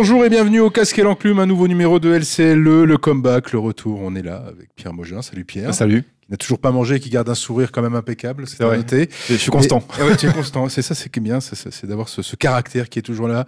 Bonjour et bienvenue au Casque et l'Enclume, un nouveau numéro de LCLE, le comeback, le retour. On est là avec Pierre Mogin. Salut Pierre. Ah, salut. Qui n'a toujours pas mangé et qui garde un sourire quand même impeccable, c'est la vérité. Je suis constant. Ah tu es constant. C'est ça, c'est bien, c'est d'avoir ce, caractère qui est toujours là,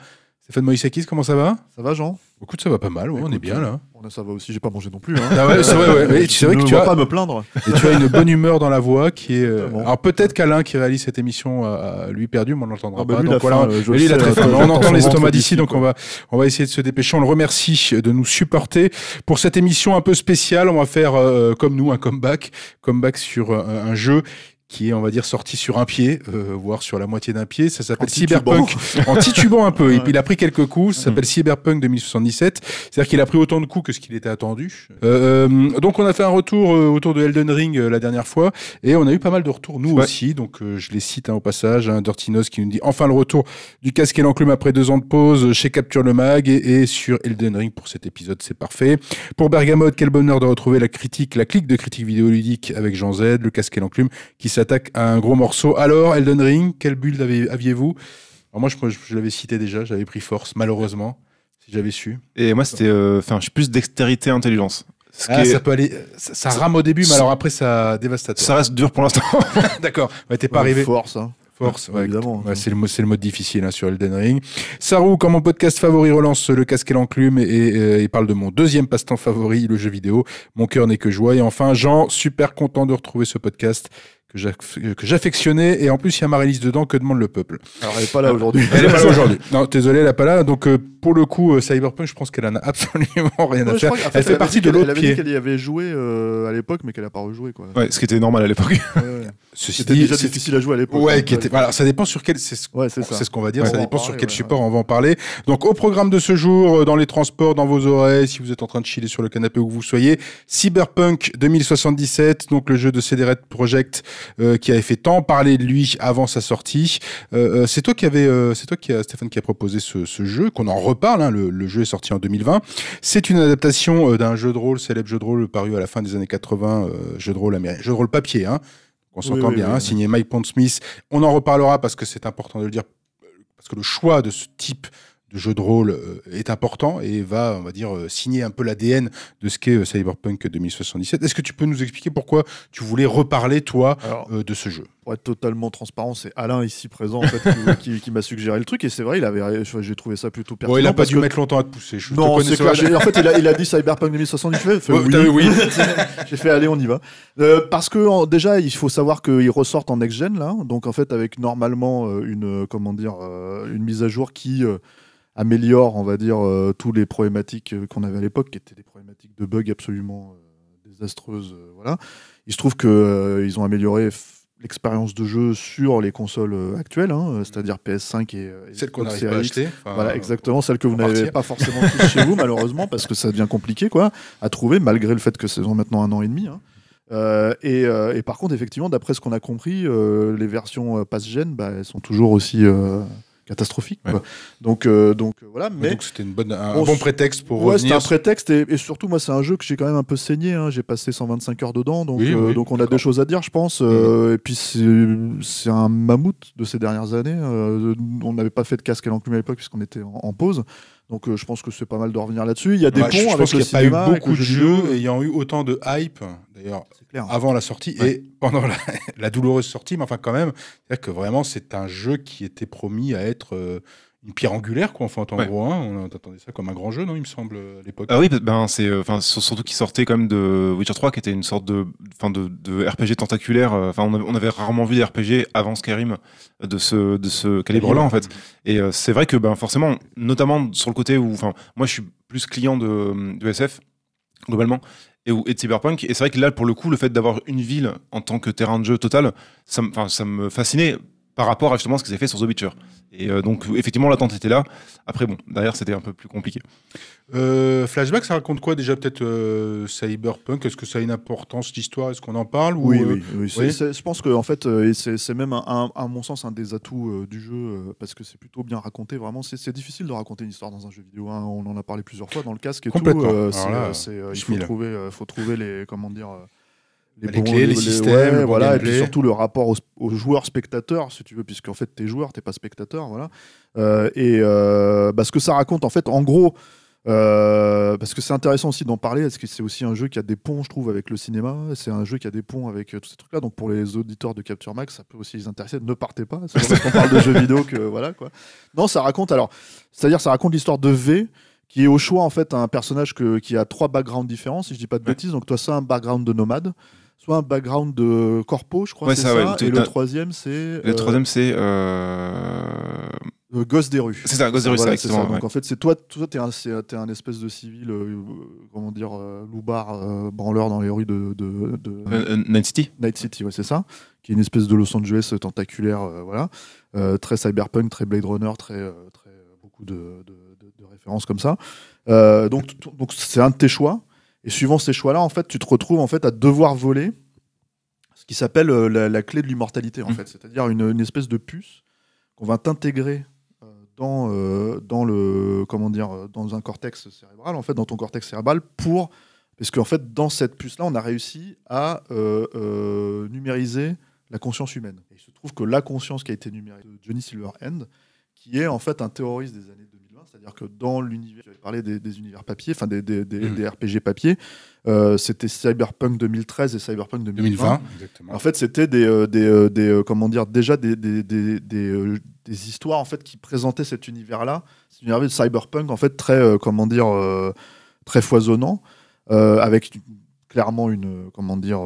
Stéphane Moïsakis, comment ça va Ça va, Jean Écoute, ça va pas mal, on est bien là. Ça va aussi, j'ai pas mangé non plus. Hein. Ah c'est vrai, ouais. que tu vas as... pas me plaindre. Et tu as une bonne humeur dans la voix qui est. Euh, alors peut-être qu'Alain qui réalise cette émission a lui perdu, mais on l'entendra ah bah pas. donc euh, euh, On entend l'estomac d'ici, donc on va, on va essayer de se dépêcher. On le remercie de nous supporter pour cette émission un peu spéciale. On va faire comme nous un comeback, comeback sur un jeu qui est, on va dire, sorti sur un pied, euh, voire sur la moitié d'un pied. Ça s'appelle Cyberpunk, en titubant un peu. Et puis il a pris quelques coups, ça s'appelle mm. Cyberpunk 2077. C'est-à-dire qu'il a pris autant de coups que ce qu'il était attendu. Euh, euh donc on a fait un retour euh, autour de Elden Ring euh, la dernière fois, et on a eu pas mal de retours, nous aussi. Donc je les cite hein, au passage. Hein, Dirty qui nous dit enfin le retour du casque et l'enclume après deux ans de pause chez Capture le Mag et, sur Elden Ring pour cet épisode, c'est parfait. Pour Bergamote, quel bonheur de retrouver la critique, la clique de critique vidéoludique avec Jean Z, le casque et l'enclume qui s'appelle attaque à un gros morceau. Alors, Elden Ring, quel build aviez-vous Moi, je, je, l'avais cité déjà, j'avais pris force, malheureusement, si j'avais su. Et moi, c'était. Euh, enfin, je suis plus dextérité, intelligence. Ce ah, ça peut aller, ça, rame au début, mais alors après ça dévastate. Ça reste dur pour l'instant. D'accord, t'es pas arrivé. Force, hein. force, évidemment. Hein. c'est le c'est le mode difficile hein, sur Elden Ring. Sarou, quand mon podcast favori relance le casque et l'enclume et, euh, il parle de mon deuxième passe-temps favori, le jeu vidéo. Mon cœur n'est que joie. Et enfin, Jean, super content de retrouver ce podcast que j'affectionnais et en plus il y a ma dedans que demande le peuple. Alors elle est pas là aujourd'hui. elle est pas là aujourd'hui. Non, désolé, elle est pas là. Donc euh, pour le coup, euh, Cyberpunk, je pense qu'elle en a absolument rien à faire. elle fait partie de l'autre pied. Elle avait qu'elle y avait joué euh, à l'époque, mais qu'elle a pas rejoué. Quoi. Ouais, ce qui était normal à l'époque. Ouais, C'était déjà difficile à jouer à l'époque. Ouais, hein. qui était. Voilà, ça dépend sur quel. C'est ce, ce qu'on va dire. ça dépend sur quel support on va en parler. Donc au programme de ce jour, dans les transports, dans vos oreilles, si vous êtes en train de chiller sur le canapé où vous soyez, Cyberpunk 2077, donc le jeu de CD Red Project. Euh, qui avait fait tant parler de lui avant sa sortie. Euh, euh, c'est toi qui avait, c'est toi qui Stéphane qui a proposé ce, jeu, qu'on en reparle. Hein, le, jeu est sorti en 2020. C'est une adaptation d'un jeu de rôle, célèbre jeu de rôle paru à la fin des années 80, jeu de rôle américain, jeu de rôle papier. Hein, on s'entend bien, hein, signé Mike Pondsmith. On en reparlera parce que c'est important de le dire, parce que le choix de ce type de jeu de rôle euh, est important et va, on va dire, euh, signer un peu l'ADN de ce qu'est euh, Cyberpunk 2077. Est-ce que tu peux nous expliquer pourquoi tu voulais reparler, toi, de ce jeu Pour être totalement transparent, c'est Alain, ici présent, qui, m'a suggéré le truc. Et c'est vrai, il avait, j'ai trouvé ça plutôt pertinent. il n'a pas dû mettre longtemps à te pousser. non, c'est clair. en fait, il a, dit Cyberpunk 2077. oui. oui. j'ai fait, allez, on y va. parce que, déjà, il faut savoir qu'il ressortent en next-gen, là. Donc, en fait, avec normalement une, comment dire, une mise à jour qui améliore, on va dire, toutes euh, tous les problématiques euh, qu'on avait à l'époque, qui étaient des problématiques de bugs absolument euh, désastreuses. voilà. Il se trouve qu'ils ils ont amélioré l'expérience de jeu sur les consoles actuelles, hein, mm. c'est-à-dire PS5 et, et celle qu'on pas Voilà, exactement, celle que vous n'avez pas forcément chez vous, malheureusement, parce que ça devient compliqué quoi, à trouver, malgré le fait que ça c'est maintenant un an et demi. Hein. et, par contre, effectivement, d'après ce qu'on a compris, les versions pass-gen, bah, elles sont toujours aussi catastrophique. Donc, euh, donc euh, voilà. Mais c'était une bonne, un, bon prétexte pour ouais, C'était un prétexte et, surtout moi c'est un jeu que j'ai quand même un peu saigné. Hein. J'ai passé 125 heures dedans, donc euh, donc on a des choses à dire, je pense. Mm. Et puis c'est un mammouth de ces dernières années. on n'avait pas fait de casque à l'enclume à l'époque puisqu'on était en pause. Donc euh, je pense que c'est pas mal de revenir là-dessus. Il y a des ponts je, pense qu'il a pas eu beaucoup de jeux ayant eu autant de hype, d'ailleurs, avant la sortie et pendant la, douloureuse sortie, mais enfin quand même, c'est-à-dire que vraiment c'est un jeu qui était promis à être euh, une pierre angulaire, quoi, enfin, en gros, hein, on attendait ça comme un grand jeu, non, il me semble, euh, à l'époque. Ah oui, bah, ben, c'est, euh, enfin, surtout qu'il sortait quand même de Witcher 3, qui était une sorte de, fin, de, de RPG tentaculaire, euh, enfin, on, avait rarement vu des RPG avant Skyrim de ce, de ce calibre-là, en fait. Et c'est vrai que, ben, forcément, notamment sur le côté où, enfin, moi, je suis plus client de, SF, globalement, et, de Cyberpunk. Et c'est vrai que là, pour le coup, le fait d'avoir une ville en tant que terrain de jeu total, ça, ça me fascinait par rapport à justement ce qu'ils s'est fait sur The Witcher. Et euh, donc, effectivement, l'attente était là. Après, bon, derrière, c'était un peu plus compliqué. Euh, flashback, ça raconte quoi déjà peut-être euh, Cyberpunk Est-ce que ça a une importance d'histoire Est-ce qu'on en parle Oui, oui, je pense que en fait, c'est même à mon sens un des atouts du jeu parce que c'est plutôt bien raconté. Vraiment, c'est difficile de raconter une histoire dans un jeu vidéo. Hein. On en a parlé plusieurs fois dans le casque et Complètement. tout. il faut trouver, faut trouver les comment dire les, les les, systèmes, voilà, et puis surtout le rapport aux, joueurs-spectateurs, si tu veux, puisque en fait, t'es joueur, t'es pas spectateur, voilà. Euh, et euh, bah, ce que ça raconte, en fait, en gros, euh, parce que c'est intéressant aussi d'en parler, parce que c'est aussi un jeu qui a des ponts, je trouve, avec le cinéma. C'est un jeu qui a des ponts avec euh, tous ces trucs-là. Donc pour les auditeurs de Capture Max, ça peut aussi les intéresser. Ne partez pas. C'est qu'on parle de jeux vidéo que voilà quoi. Non, ça raconte alors, c'est-à-dire ça raconte l'histoire de V qui est au choix en fait un personnage qui a trois backgrounds différents, si je dis pas de bêtises. Donc toi, ça un background de nomade soit un background de corpo, je crois. que c'est ça, et le troisième, c'est. Le euh, troisième, c'est. Euh, le gosse des rues. C'est ça, gosse des rues, c'est ça. Donc en fait, c'est toi, toi, t'es un, un espèce de civil, euh, comment dire, loubar loupard, branleur dans les rues de, Night City. Night City, ouais, c'est ça, qui est une espèce de Los Angeles tentaculaire, voilà, très cyberpunk, très Blade Runner, très, très beaucoup de, de références comme ça. donc, donc c'est un de tes choix. Et suivant ces choix-là, en fait, tu te retrouves en fait à devoir voler ce qui s'appelle euh, la, clé de l'immortalité, en mm. fait, c'est-à-dire une, espèce de puce qu'on va t'intégrer euh, dans, euh, dans le comment dire dans un cortex cérébral, en fait, dans ton cortex cérébral pour parce qu'en fait, dans cette puce-là, on a réussi à numériser la conscience humaine. Et il se trouve que la conscience qui a été numérisée de Johnny Silverhand, qui est en fait un terroriste des années c'est-à-dire que dans l'univers, j'avais parlé des, univers papier, enfin des, hmm. RPG papier, euh, c'était Cyberpunk 2013 et Cyberpunk 2020. en fait, c'était des, euh, des, euh, comment dire, déjà des, des, histoires en fait qui présentaient cet univers-là, cet univers de Cyberpunk en fait très, comment dire, très foisonnant, avec clairement une, comment dire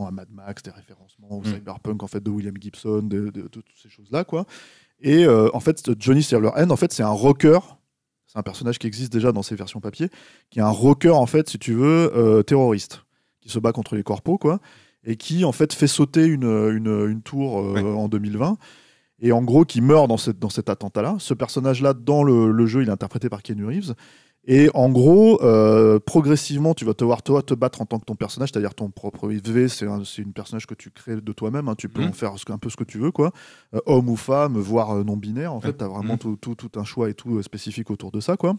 à Mad Max, des référencements au hmm. cyberpunk en fait de William Gibson, de, de toutes ces choses là quoi. Et euh, en fait, Johnny Silverhand, en fait, c'est un rocker. C'est un personnage qui existe déjà dans ces versions papier, qui est un rocker, en fait, si tu veux, euh, terroriste, qui se bat contre les corpos, quoi, et qui, en fait, fait sauter une, une, tour euh, en 2020, et en gros, qui meurt dans, cette, dans cet attentat-là. Ce personnage-là, dans le, jeu, il est interprété par Ken Reeves. Et en gros, euh, progressivement, tu vas te voir toi te battre en tant que ton personnage, c'est-à-dire ton propre IV, c'est un une personnage que tu crées de toi-même, hein. tu peux mmh. en faire un peu ce que tu veux, quoi. Euh, homme ou femme, voire euh, non-binaire, en fait, tu as vraiment mmh. tout, un choix et tout spécifique autour de ça, quoi.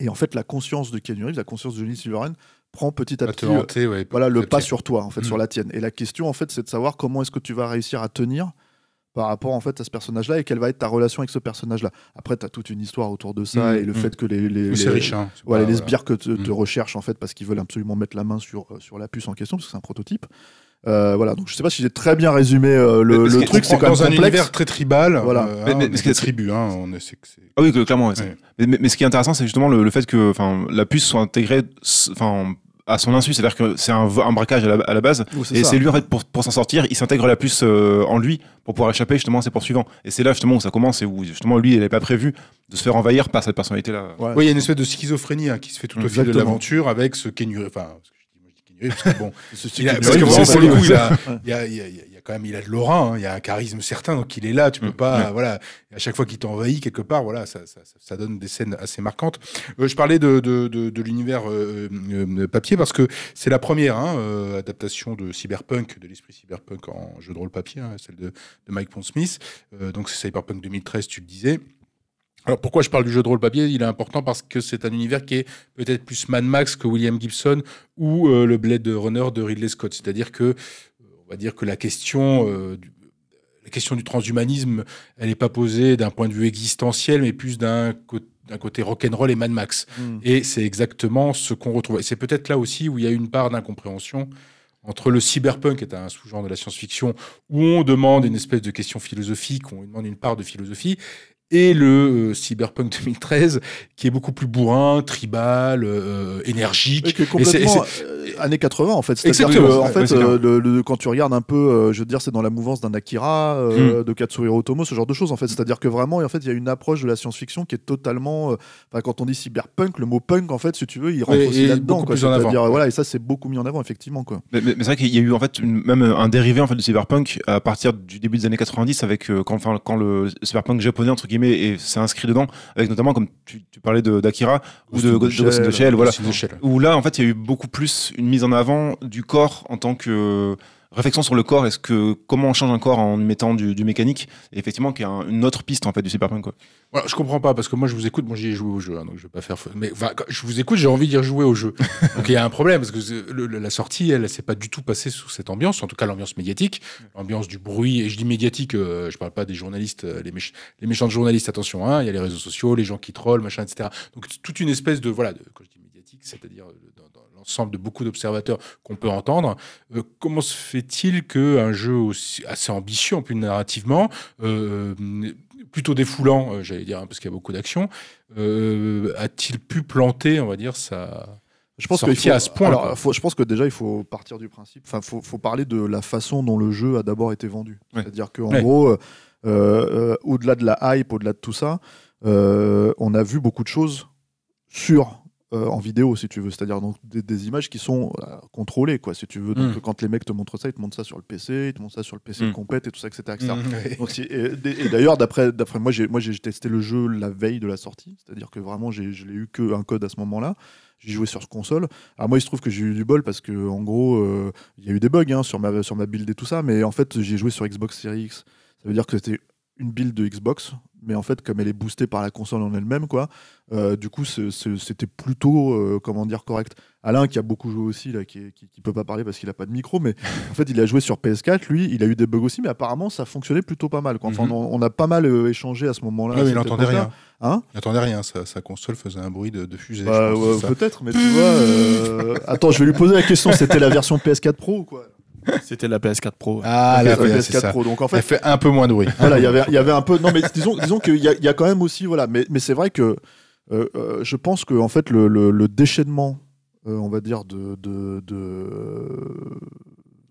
Et en fait, la conscience de Ken Reeves, la conscience de Johnny Silverhand, prend petit à petit voilà, le pas sur toi, en fait, sur mmh. la tienne. Et la question, en fait, c'est de savoir comment est-ce que tu vas réussir à tenir par rapport en fait à ce personnage-là et quelle va être ta relation avec ce personnage-là. Après, tu as toute une histoire autour de ça mm, et le mm. fait que les les, les, riche, hein, les sbires que te, mm. recherchent en fait parce qu'ils veulent absolument mettre la main sur sur la puce en question parce que c'est un prototype. Euh, voilà, donc je sais pas si j'ai très bien résumé euh, le, truc, c'est quand même dans un univers très tribal. Voilà, euh, mais, tribu, hein, sait hein, que c'est. Ah oui, clairement. Mais, ce qui est intéressant, c'est justement le, fait que, enfin, la puce soit intégrée, enfin à son insu, c'est-à-dire que c'est un, braquage à la, base, et c'est lui en fait pour, s'en sortir, il s'intègre la puce euh, en lui pour pouvoir échapper justement à ses poursuivants. Et c'est là justement où ça commence et où justement lui, il n'est pas prévu de se faire envahir par cette personnalité-là. Oui, il y a une espèce de schizophrénie hein, qui se fait tout au fil de l'aventure avec ce qui enfin, ce que bon, que il y a, quand même, il a de l'aura, hein. Il il a un charisme certain, donc il est là, tu peux mm, pas, voilà, à chaque fois qu'il t'envahit quelque part, voilà, ça, donne des scènes assez marquantes. Euh, je parlais de, l'univers euh, euh, papier parce que c'est la première hein, adaptation de cyberpunk, de l'esprit cyberpunk en jeu de rôle papier, hein, celle de, Mike Pondsmith. donc c'est Cyberpunk 2013, tu le disais. Alors pourquoi je parle du jeu de rôle papier Il est important parce que c'est un univers qui est peut-être plus Mad Max que William Gibson ou le Blade Runner de Ridley Scott. C'est-à-dire que on va dire que la question euh, du, la question du transhumanisme, elle n'est pas posée d'un point de vue existentiel, mais plus d'un côté côté rock'n'roll et Mad Max. Hmm. Et c'est exactement ce qu'on retrouve. Et c'est peut-être là aussi où il y a une part d'incompréhension entre le cyberpunk, qui est un sous-genre de la science-fiction, où on demande une espèce de question philosophique, on demande une part de philosophie, et le euh, Cyberpunk 2013 qui est beaucoup plus bourrin, tribal, énergique. complètement années 80 en fait. C'est-à-dire en fait, euh, le, quand tu regardes un peu, euh, je veux dire, c'est dans la mouvance d'un Akira, hmm. de Katsuhiro Otomo, ce genre de choses en fait. C'est-à-dire que vraiment, en fait, il y a une approche de la science-fiction qui est totalement. quand on dit cyberpunk, le mot punk en fait, si tu veux, il rentre aussi là-dedans. voilà, et ça c'est beaucoup mis en avant effectivement quoi. Mais, c'est vrai qu'il y a eu en fait même un dérivé en fait de cyberpunk à partir du début des années 90 avec quand, quand le cyberpunk japonais entre guillemets et c'est inscrit dedans, avec notamment, comme tu, parlais d'Akira ou de, Ghost ou de Shell, voilà, où là, en fait, il y a eu beaucoup plus une mise en avant du corps en tant que réflexion sur le corps, est-ce que comment on change un corps en mettant du, mécanique, effectivement, qui y a une autre piste en fait du cyberpunk. Quoi. Voilà, je comprends pas parce que moi je vous écoute, bon, j'y ai joué au jeu, hein, donc je vais pas faire. Mais je vous écoute, j'ai envie d'y rejouer au jeu. donc il y a un problème parce que la sortie, elle, ne s'est pas du tout passée sous cette ambiance, en tout cas l'ambiance médiatique, l'ambiance du bruit. Et je dis médiatique, je euh, je parle pas des journalistes, euh, les, les méchants journalistes, attention, hein, il y a les réseaux sociaux, les gens qui trollent, machin, etc. Donc toute une espèce de voilà, quand je c'est-à-dire euh, dans, l'ensemble de beaucoup d'observateurs qu'on peut entendre, euh, comment se fait-il qu'un jeu aussi, assez ambitieux, plus narrativement, euh, plutôt défoulant, j'allais dire, hein, parce qu'il y a beaucoup d'actions, a-t-il pu planter, on va dire, sa, je pense que à je pense que déjà, il faut partir du principe. Enfin, faut, parler de la façon dont le jeu a d'abord été vendu. C'est-à-dire qu'en gros, au-delà de la hype, au-delà de tout ça, on a vu beaucoup de choses sur euh, en vidéo, si tu veux, c'est-à-dire donc, des, images qui sont euh, contrôlées, quoi, si tu veux. Donc, mm. quand les mecs te montrent ça, ils te montrent ça sur le PC, ils te montrent ça sur le PC mmh. de mm. compète et tout ça, que etc. Mm, et, d'ailleurs, d'après, d'après moi, j'ai, moi, j'ai testé le jeu la veille de la sortie, c'est-à-dire que vraiment, j'ai, je n'ai eu qu'un code à ce moment-là. J'ai joué sur console. Alors moi, il se trouve que j'ai eu du bol parce que en gros, euh, il y a eu des bugs hein, sur ma sur ma build et tout ça, mais en fait, j'ai joué sur Xbox Series X. Ça veut dire que c'était une build de Xbox mais en fait, comme elle est boostée par la console en elle-même, quoi, euh, du coup, c'était plutôt, euh, comment dire, correct. Alain, qui a beaucoup joué aussi, là, qui, qui, peut pas parler parce qu'il a pas de micro, mais en fait, il a joué sur PS4, lui, il a eu des bugs aussi, mais apparemment, ça fonctionnait plutôt pas mal. Quoi. Mhm. on, a pas mal euh, échangé à ce moment-là. Hein il n'entendait rien. il n'entendait rien, sa, console faisait un bruit de, fusée. Bah, peut-être, mais tu vois. Attends, je vais lui poser la question, c'était la version PS4 Pro ou quoi c'était la PS4 Pro. Ah, la, PS4, Pro. Donc en fait, elle fait un peu moins de bruit. Voilà, il y avait, il y avait un peu. Non, mais disons, disons qu'il y, y, a quand même aussi, voilà. Mais, mais c'est vrai que euh, euh, je pense que en fait, le, déchaînement, euh, on va dire, de, de, de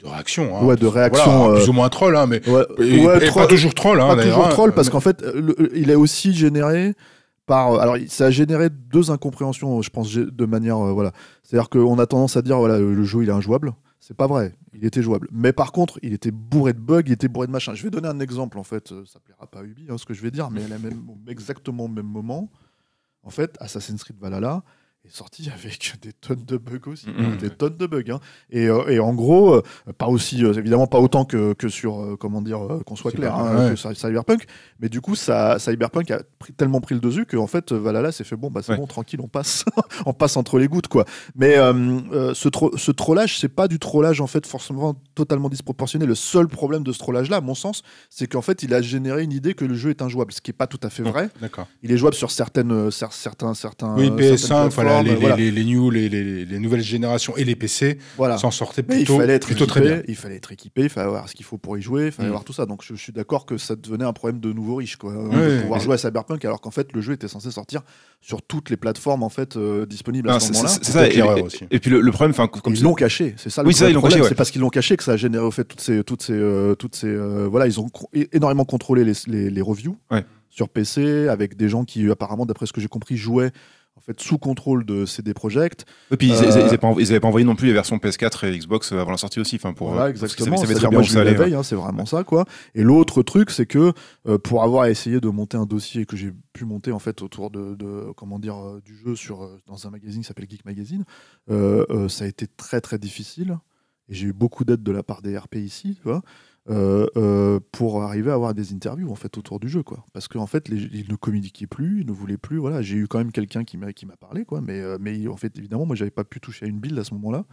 réaction. Hein. Ouais, de réaction. Plus ou moins troll, hein, mais ouais, pas toujours troll. Hein, pas toujours hein. troll, parce qu'en fait, il est aussi généré par. Alors, ça a généré deux incompréhensions, je pense, de manière. voilà. C'est-à-dire qu'on a tendance à dire, voilà, le jeu, il est injouable. C'est pas vrai. Il était jouable. Mais par contre, il était bourré de bugs, il était bourré de machin. Je vais donner un exemple, en fait. Euh, ça plaira pas à Ubi, hein, ce que je vais dire, mais à même, exactement au même moment, en fait, Assassin's Creed Valhalla, sorti avec des tonnes de bugs aussi, mm, hein, mm. des tonnes de bugs. Hein. Et, euh, et, en gros, euh, pas aussi, euh, évidemment, pas autant que, que sur, comment dire, qu'on soit clair, hein, Cyberpunk. Mais du coup, ça, Cyberpunk a tellement pris le dessus qu'en fait, Valhalla s'est fait bon, bah c'est bon, tranquille, on passe, on passe entre les gouttes, quoi. Mais ce, ce trollage, c'est pas du trollage en fait forcément totalement disproportionné. Le seul problème de ce trollage-là, à mon sens, c'est qu'en fait, il a généré une idée que le jeu est injouable, ce qui est pas tout à fait vrai. il est jouable sur certaines, certains, certains. Oui, PS5, les, new, les, nouvelles générations et les PC s'en sortaient plutôt, fallait être très bien. Il fallait être équipé, il fallait avoir ce qu'il faut pour y jouer, il fallait mm. avoir tout ça. Donc je, suis d'accord que ça devenait un problème de nouveau riche, quoi, de pouvoir jouer à Cyberpunk alors qu'en fait le jeu était censé sortir sur toutes les plateformes en fait euh, disponibles à ah, ce moment-là. C'est ça. Et, aussi. et, puis le, problème, enfin, ils l'ont caché. C'est ça. Le problème C'est parce qu'ils l'ont caché que ça a généré au fait toutes ces, toutes ces, euh, toutes ces. Euh, voilà, ils ont énormément contrôlé les reviews sur PC avec des gens qui apparemment, d'après ce que j'ai compris, jouaient en fait sous contrôle de CD Projekt. Et puis ils n'avaient euh, pas, envoyé non plus les versions PS4 et Xbox euh, avant la sortie aussi. Enfin pour euh, exactement. ça, hein, c'est vraiment ça quoi. Et l'autre truc, c'est que pour avoir essayé de monter un dossier que j'ai pu monter en fait autour de, comment dire du jeu sur dans un magazine qui s'appelle Geek Magazine, ça a été très très difficile. Et j'ai eu beaucoup d'aide de la part des RP ici, tu vois. Euh, euh, pour arriver à avoir des interviews en fait autour du jeu quoi parce qu'en en fait ils ne communiquaient plus ils ne voulaient plus voilà j'ai eu quand même quelqu'un qui m'a qui m'a parlé quoi mais euh, mais en fait évidemment moi j'avais pas pu toucher à une build à ce moment là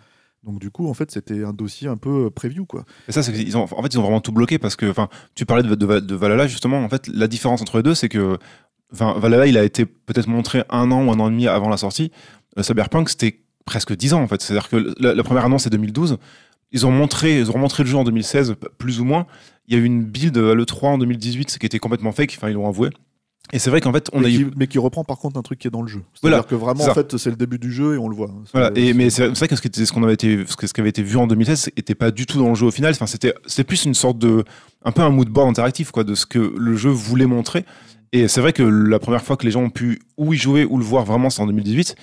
donc du coup, en fait, c'était un dossier un peu preview, quoi. Et ça, ils ont, en fait, ils ont vraiment tout bloqué parce que, enfin, tu parlais de, de, Valhalla justement. En fait, la différence entre les deux, c'est que, enfin, Valhalla, il a été peut-être montré un an ou un an et demi avant la sortie. Cyberpunk, c'était presque 10 ans en fait. C'est-à-dire que la, la, première annonce c'est 2012 ils ont montré, ils ont montré le jeu en 2016, plus ou moins. Il y a eu une build à l'E3 en 2018 ce qui était complètement fake, enfin ils l'ont avoué. Et c'est vrai qu'en fait, on mais a qui, eu... mais qui reprend par contre un truc qui est dans le jeu. C'est-à-dire que vraiment, en fait, c'est le début du jeu et on le voit. Et mais c'est vrai que ce qu'on avait été, ce qui avait été vu en 2016, n'était pas du tout dans le jeu au final. Enfin, c'était, c'était plus une sorte de, un peu un mood board interactif, quoi, de ce que le jeu voulait montrer. Et c'est vrai que la première fois que les gens ont pu ou y jouer ou le voir vraiment, c'est en 2018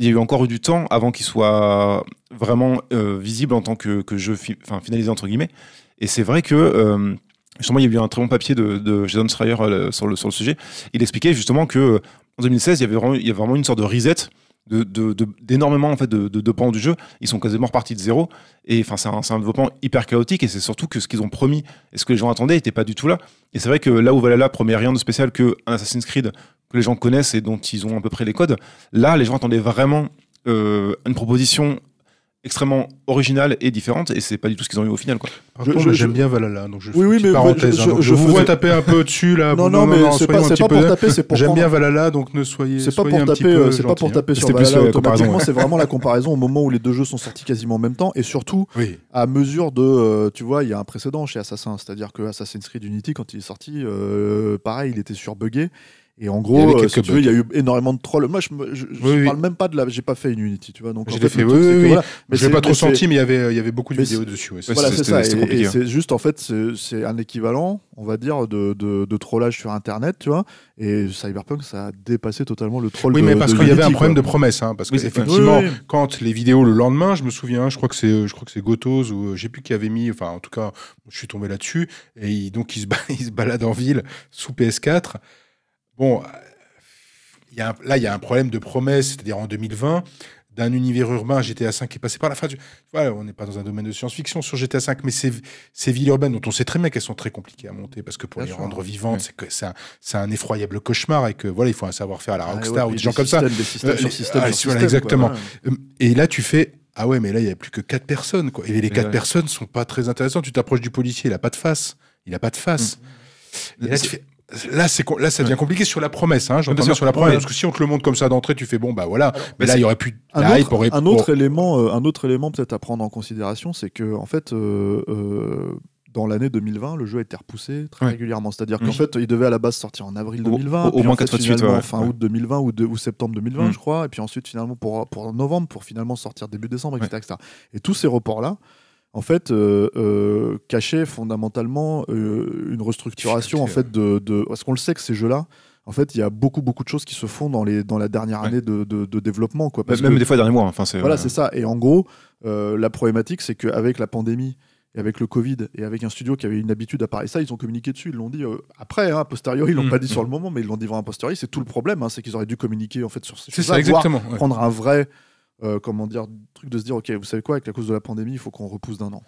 il y a eu encore eu du temps avant qu'il soit vraiment euh, visible en tant que, que jeu finalisé, entre guillemets. Et c'est vrai que. Euh, justement, il y a eu un très bon papier de, de Jason Schreier euh, sur le, le sujet. Il expliquait justement que en 2016, il y avait vraiment, il y avait vraiment une sorte de reset d'énormément de, en fait de, de, pans du jeu. Ils sont quasiment repartis de zéro. Et enfin, c'est un, développement hyper chaotique. Et c'est surtout que ce qu'ils ont promis et ce que les gens attendaient n'était pas du tout là. Et c'est vrai que là où Valhalla promet rien de spécial que un Assassin's Creed que les gens connaissent et dont ils ont à peu près les codes, là, les gens attendaient vraiment euh, une proposition extrêmement originale et différente et c'est pas du tout ce qu'ils ont eu au final quoi. j'aime bien Valhalla donc je oui, je, vous vois taper un peu dessus là non non, non, mais c'est pas, pour taper c'est pour j'aime bien Valhalla donc ne soyez c'est pas euh, pour taper c'est pas pour taper sur Valhalla euh, automatiquement c'est vraiment la comparaison au moment où les deux jeux sont sortis quasiment en même temps et surtout à mesure de euh, tu vois il y a un précédent chez Assassin c'est-à-dire que Assassin's Creed Unity quand il est sorti pareil il était surbuggé et en gros, il y, euh, si tu veux, y a eu énormément de trolls. Moi, je, je, parle même pas de la. J'ai pas fait une Unity, tu vois. Donc, j'ai fait. oui, mais je l'ai pas trop senti, mais il y avait, il y avait beaucoup de vidéos dessus. Voilà, c'est ça. c'est juste en fait, c'est un équivalent, on va dire, de, de, trollage sur Internet, tu vois. Et Cyberpunk, ça a dépassé totalement le troll. Oui, mais parce qu'il y avait un problème de promesse, hein, parce qu'effectivement, quand les vidéos le lendemain, je me souviens, je crois que c'est, je crois que c'est Gotos ou euh, j'ai plus qui avait mis, enfin, en tout cas, je suis tombé là-dessus, et donc il se balade en ville sous PS4. Bon, euh, y là, il y a un problème de promesse, c'est-à-dire en 2020, d'un univers urbain, GTA 5 qui est passé par la fin. on n'est pas dans un domaine de science-fiction sur GTA 5, mais ces, ces, villes urbaines dont on sait très bien qu'elles sont très compliquées à monter, parce que pour les rendre vivantes, c'est un, effroyable cauchemar et que voilà, il faut un savoir-faire à la ah Rockstar ou des, gens comme ça. Des sur sur exactement. Et là, tu fais ah ouais, mais là, il n'y a plus que quatre personnes. Quoi. Et les quatre personnes sont pas très intéressantes. Tu t'approches du policier, il n'a pas de face. Il n'a pas de face. Mmh. Là, c'est là, ça devient compliqué sur la promesse. Hein, sur la promesse. Parce que si on te le montre comme ça d'entrée, tu fais bon, bah voilà. mais bah, là, il y aurait pu Un autre, un autre élément, euh, un autre élément peut-être à prendre en considération, c'est que en fait, euh, euh, dans l'année 2020, le jeu a été repoussé très régulièrement. C'est-à-dire qu'en fait, il devait à la base sortir en avril 2020, au, moins quatre fin août 2020 ou, ou septembre 2020, mm. je crois, et puis ensuite finalement pour pour novembre, pour finalement sortir début décembre, etc. Et tous ces reports là en fait, euh, euh fondamentalement euh, une restructuration en fait de, parce qu'on le sait que ces jeux-là. En fait, il y a beaucoup beaucoup de choses qui se font dans les dans la dernière année de, développement quoi. Parce même, des fois dernier mois. Hein. Enfin voilà euh, c'est ça. Et en gros, la problématique c'est qu'avec la pandémie et avec le Covid et avec un studio qui avait une habitude à parler ça, ils ont communiqué dessus. Ils l'ont dit après, hein, a posteriori, ils l'ont mm, pas dit mm. sur le moment, mais ils l'ont dit vraiment a posteriori. C'est tout le problème, hein, c'est qu'ils auraient dû communiquer en fait sur ces choses-là, prendre un vrai euh, comment dire, truc de se dire, ok, vous savez quoi, avec la cause de la pandémie, il faut qu'on repousse d'un an.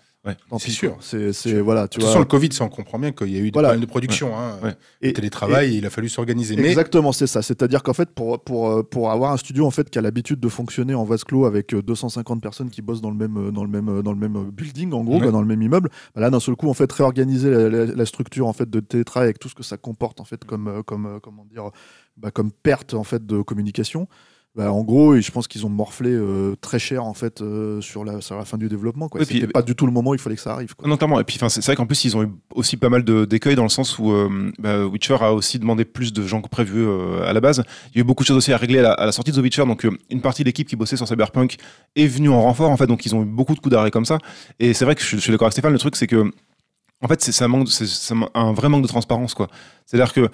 c'est sûr. C'est voilà. Tu de le Covid, ça on comprend bien qu'il y a eu des problèmes de production, hein. Et, télétravail, il a fallu s'organiser. Exactement, c'est ça. C'est-à-dire qu'en fait, pour, euh, pour, avoir un studio en fait qui a l'habitude de fonctionner en vase clos avec 250 euh, personnes qui bossent dans le même dans le même dans le même building, en gros, dans le même immeuble, bah, là d'un seul coup, en fait, réorganiser la, structure en fait de télétravail avec tout ce que ça comporte en fait mm. comme comme comment dire, bah, comme perte en fait de communication. Bah, en gros, je pense qu'ils ont morflé euh, très cher en fait euh, sur, la, la fin du développement. Quoi. pas du tout le moment où il fallait que ça arrive. clairement. Et puis, c'est, vrai qu'en plus, ils ont eu aussi pas mal d'écueils dans le sens où euh, bah, Witcher a aussi demandé plus de gens que prévu à la base. Il y a eu beaucoup de choses aussi à régler à la, sortie de The Witcher. Donc, une partie de l'équipe qui bossait sur Cyberpunk est venue en renfort en fait. Donc, ils ont eu beaucoup de coups d'arrêt comme ça. Et c'est vrai que je, je suis d'accord avec Stéphane. Le truc, c'est que en fait, c'est un, vrai manque de transparence, quoi. C'est-à-dire que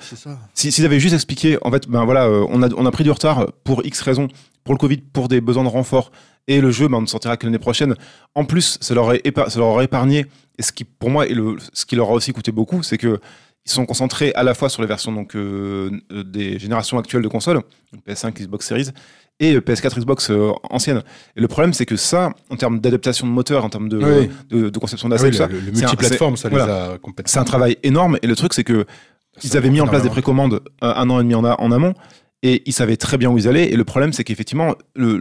s'ils avaient juste expliqué, en fait, ben voilà, euh, on, a, on a pris du retard pour X raisons, pour le Covid, pour des besoins de renfort, et le jeu, ben, on ne sortira que l'année prochaine. En plus, ça leur, aurait épargné, et ce qui, pour moi, est ce qui leur a aussi coûté beaucoup, c'est que ils sont concentrés à la fois sur les versions donc, euh, des générations actuelles de consoles, PS5, Xbox Series, et euh, PS4 Xbox euh, ancienne. le problème, c'est que ça, en termes d'adaptation de moteur, en termes de, conception d'assets, C'est un travail énorme. Et le truc, c'est que ils avaient mis en place des précommandes euh, un an et demi en, amont. Et ils savaient très bien où ils allaient. Et le problème, c'est qu'effectivement, le,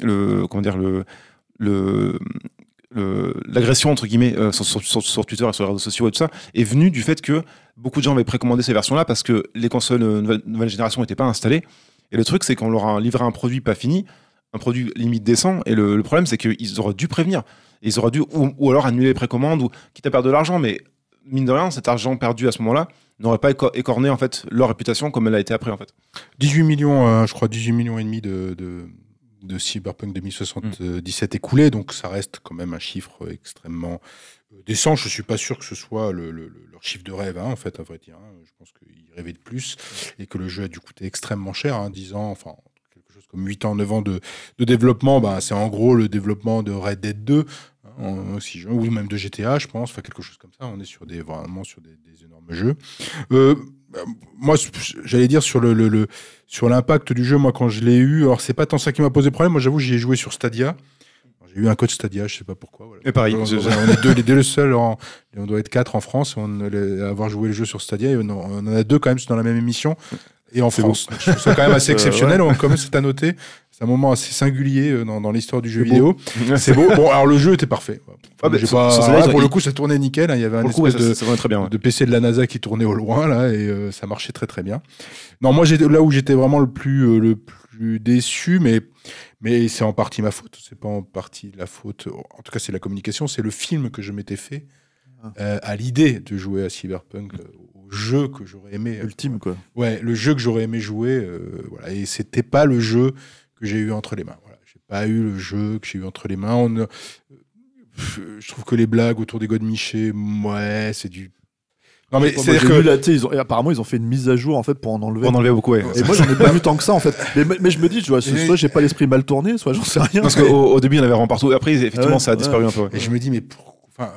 le, comment dire, l'agression entre guillemets sur, Twitter et sur les réseaux sociaux et tout ça est venue du fait que beaucoup de gens avaient précommandé ces versions-là parce que les consoles nouvelle, nouvelle génération n'étaient pas installées et le truc, c'est qu'on leur a livré un produit pas fini, un produit limite décent. Et le, problème, c'est qu'ils auraient dû prévenir. Ils auraient dû, ou, alors annuler les précommandes, ou quitte à perdre de l'argent. Mais mine de rien, cet argent perdu à ce moment-là n'aurait pas écorné en fait leur réputation comme elle a été après en fait. 18 millions, euh, je crois 18 millions et demi de, de, Cyberpunk 2077 écoulés, donc ça reste quand même un chiffre extrêmement euh, des je ne suis pas sûr que ce soit leur chiffre de rêve, hein, en fait, à vrai dire. Hein. Je pense qu'ils rêvaient de plus et que le jeu a dû coûter extrêmement cher, 10 hein, ans, enfin, quelque chose comme 8 ans, 9 ans de, développement. Bah, c'est en gros le développement de Red Dead 2, mmh. ou même de GTA, je pense, enfin, quelque chose comme ça. On est sur des, vraiment sur des, énormes jeux. Euh, bah, moi, j'allais dire sur le, sur l'impact du jeu, moi, quand je l'ai eu, alors c'est pas tant ça qui m'a posé problème. Moi, j'avoue, j'y ai joué sur Stadia. J'ai eu un code Stadia, je sais pas pourquoi. Et pareil, on, est deux, le seul, on doit être quatre en France, on, avoir joué le jeu sur Stadia, on, en a deux quand même dans la même émission, et en France. C'est quand même assez euh, exceptionnel, Comme c'est à noter. C'est un moment assez singulier euh, dans, l'histoire du jeu vidéo. C'est beau. bon, alors le jeu était parfait. Ah, ah, pour le coup, ça tournait nickel. Hein. Il y avait un espèce de, PC de la NASA qui tournait au loin là, et euh, ça marchait très très bien. Non, moi, là où j'étais vraiment le plus, le plus déçu, mais, mais c'est en partie ma faute. C'est pas en partie la faute. En tout cas, c'est la communication. C'est le film que je m'étais fait ah. euh, à l'idée de jouer à Cyberpunk, euh, au jeu que j'aurais aimé. Ultime, quoi. Ouais, le jeu que j'aurais aimé jouer. Euh, voilà. Et c'était pas le jeu que j'ai eu entre les mains. Voilà. J'ai pas eu le jeu que j'ai eu entre les mains. On, je trouve que les blagues autour des Godmiché, ouais, c'est du non mais c'est que là, ils ont, apparemment ils ont fait une mise à jour en fait pour en enlever. Pour enlever beaucoup. Ouais. Et moi j'en ai pas vu tant que ça en fait. Mais, je me dis, tu vois, soit j'ai pas l'esprit mal tourné, soit j'en sais rien. Parce qu'au au début il y en avait vraiment partout. Après effectivement ça a disparu un peu. Et je me dis mais enfin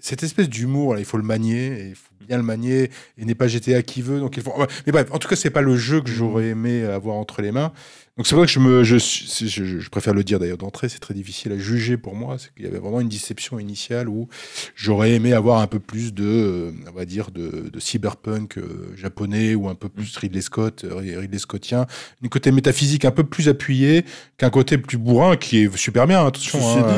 cette espèce d'humour là, il faut le manier. Et il faut bien le manier et n'est pas GTA qui veut donc il faut... mais bref en tout cas c'est pas le jeu que j'aurais aimé avoir entre les mains donc c'est vrai que je, me, je, je, je préfère le dire d'ailleurs d'entrée, c'est très difficile à juger pour moi. C'est qu'il y avait vraiment une déception initiale où j'aurais aimé avoir un peu plus de, euh, on va dire, de, de cyberpunk euh, japonais ou un peu mm. plus Ridley Scott, euh, Ridley Scottien, un côté métaphysique un peu plus appuyé qu'un côté plus bourrin qui est super bien. Hein, attention. Hein,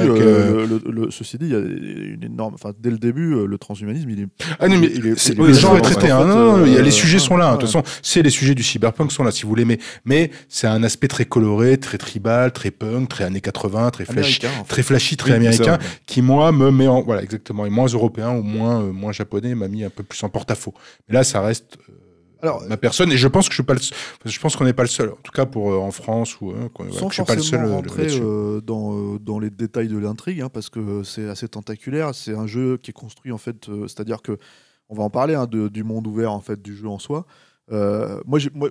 ceci dit, le, il y a une énorme, enfin dès le début, le transhumanisme, il est. Ah non, mais il les sujets sont là. Hein, de toute façon, c'est les sujets du cyberpunk sont là si vous l'aimez, mais c'est un aspect très coloré, très tribal, très punk, très années 80, très flashy, très américain, qui moi me met en voilà exactement et moins européen ou moins euh, moins japonais m'a mis un peu plus en porte-à-faux. Mais là, ça reste euh, ma personne et je pense que je suis pas le je pense qu'on n'est pas le seul en tout cas pour euh, en France ou hein, suis pas le seul rentrer dans, dans les détails de l'intrigue hein, parce que c'est assez tentaculaire c'est un jeu qui est construit en fait c'est à dire que on va en parler hein, du monde ouvert en fait du jeu en soi moi, moi,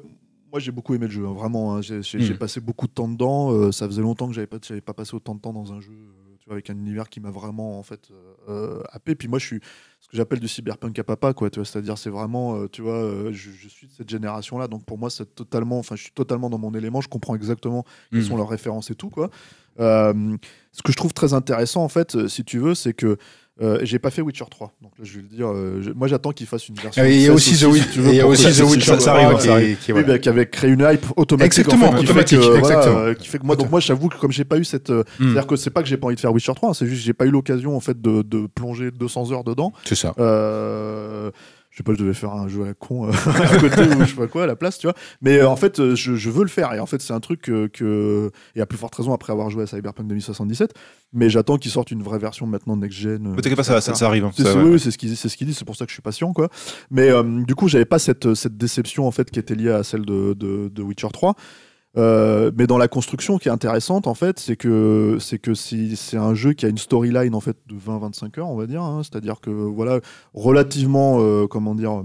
moi, j'ai beaucoup aimé le jeu, hein, vraiment. Hein. j'ai hmm. passé beaucoup de temps dedans. Euh, ça faisait longtemps que j'avais pas, pas passé autant de temps dans un jeu, euh, tu vois, avec un univers qui m'a vraiment en fait euh, euh, happé. Puis moi, je suis ce que j'appelle du cyberpunk à papa, quoi. tu vois c'est-à-dire, c'est vraiment, tu vois, je, suis de cette génération-là, donc pour moi, c'est totalement, enfin, je suis totalement dans mon élément. Je comprends exactement quelles sont hmm. leurs références et tout, quoi. ce que je trouve très intéressant, en fait, si tu veux, c'est que euh, j'ai pas fait Witcher 3, donc là je vais le dire. Euh, moi j'attends qu'il fasse une version. Ah, il y a aussi, The, Witcher arrive qui, avait créé une hype automatique. Exactement, automatique. Qui fait que, euh, qui fait que moi, donc moi j'avoue que comme j'ai pas eu cette. Hmm. C'est-à-dire que c'est pas que j'ai pas envie de faire Witcher 3, c'est juste que j'ai pas eu l'occasion en fait de, de, plonger 200 heures dedans. C'est ça. Euh, je sais pas, je devais faire un jeu à con euh, à côté ou je sais pas quoi à la place, tu vois. Mais euh, en fait, euh, je, veux le faire. Et en fait, c'est un truc que, et à plus forte raison après avoir joué à Cyberpunk 2077. Mais j'attends qu'il sortent une vraie version maintenant next gen. peut pas, ça, arrive. c'est ce qu'ils ce C'est pour ça que je suis patient, quoi. Mais du coup, j'avais pas cette, cette déception en fait qui était liée à celle de, de Witcher 3. Euh, mais dans la construction qui est intéressante en fait, c'est que c'est que c'est un jeu qui a une storyline en fait de 20-25 heures, on va dire, hein. c'est-à-dire que voilà relativement euh, comment dire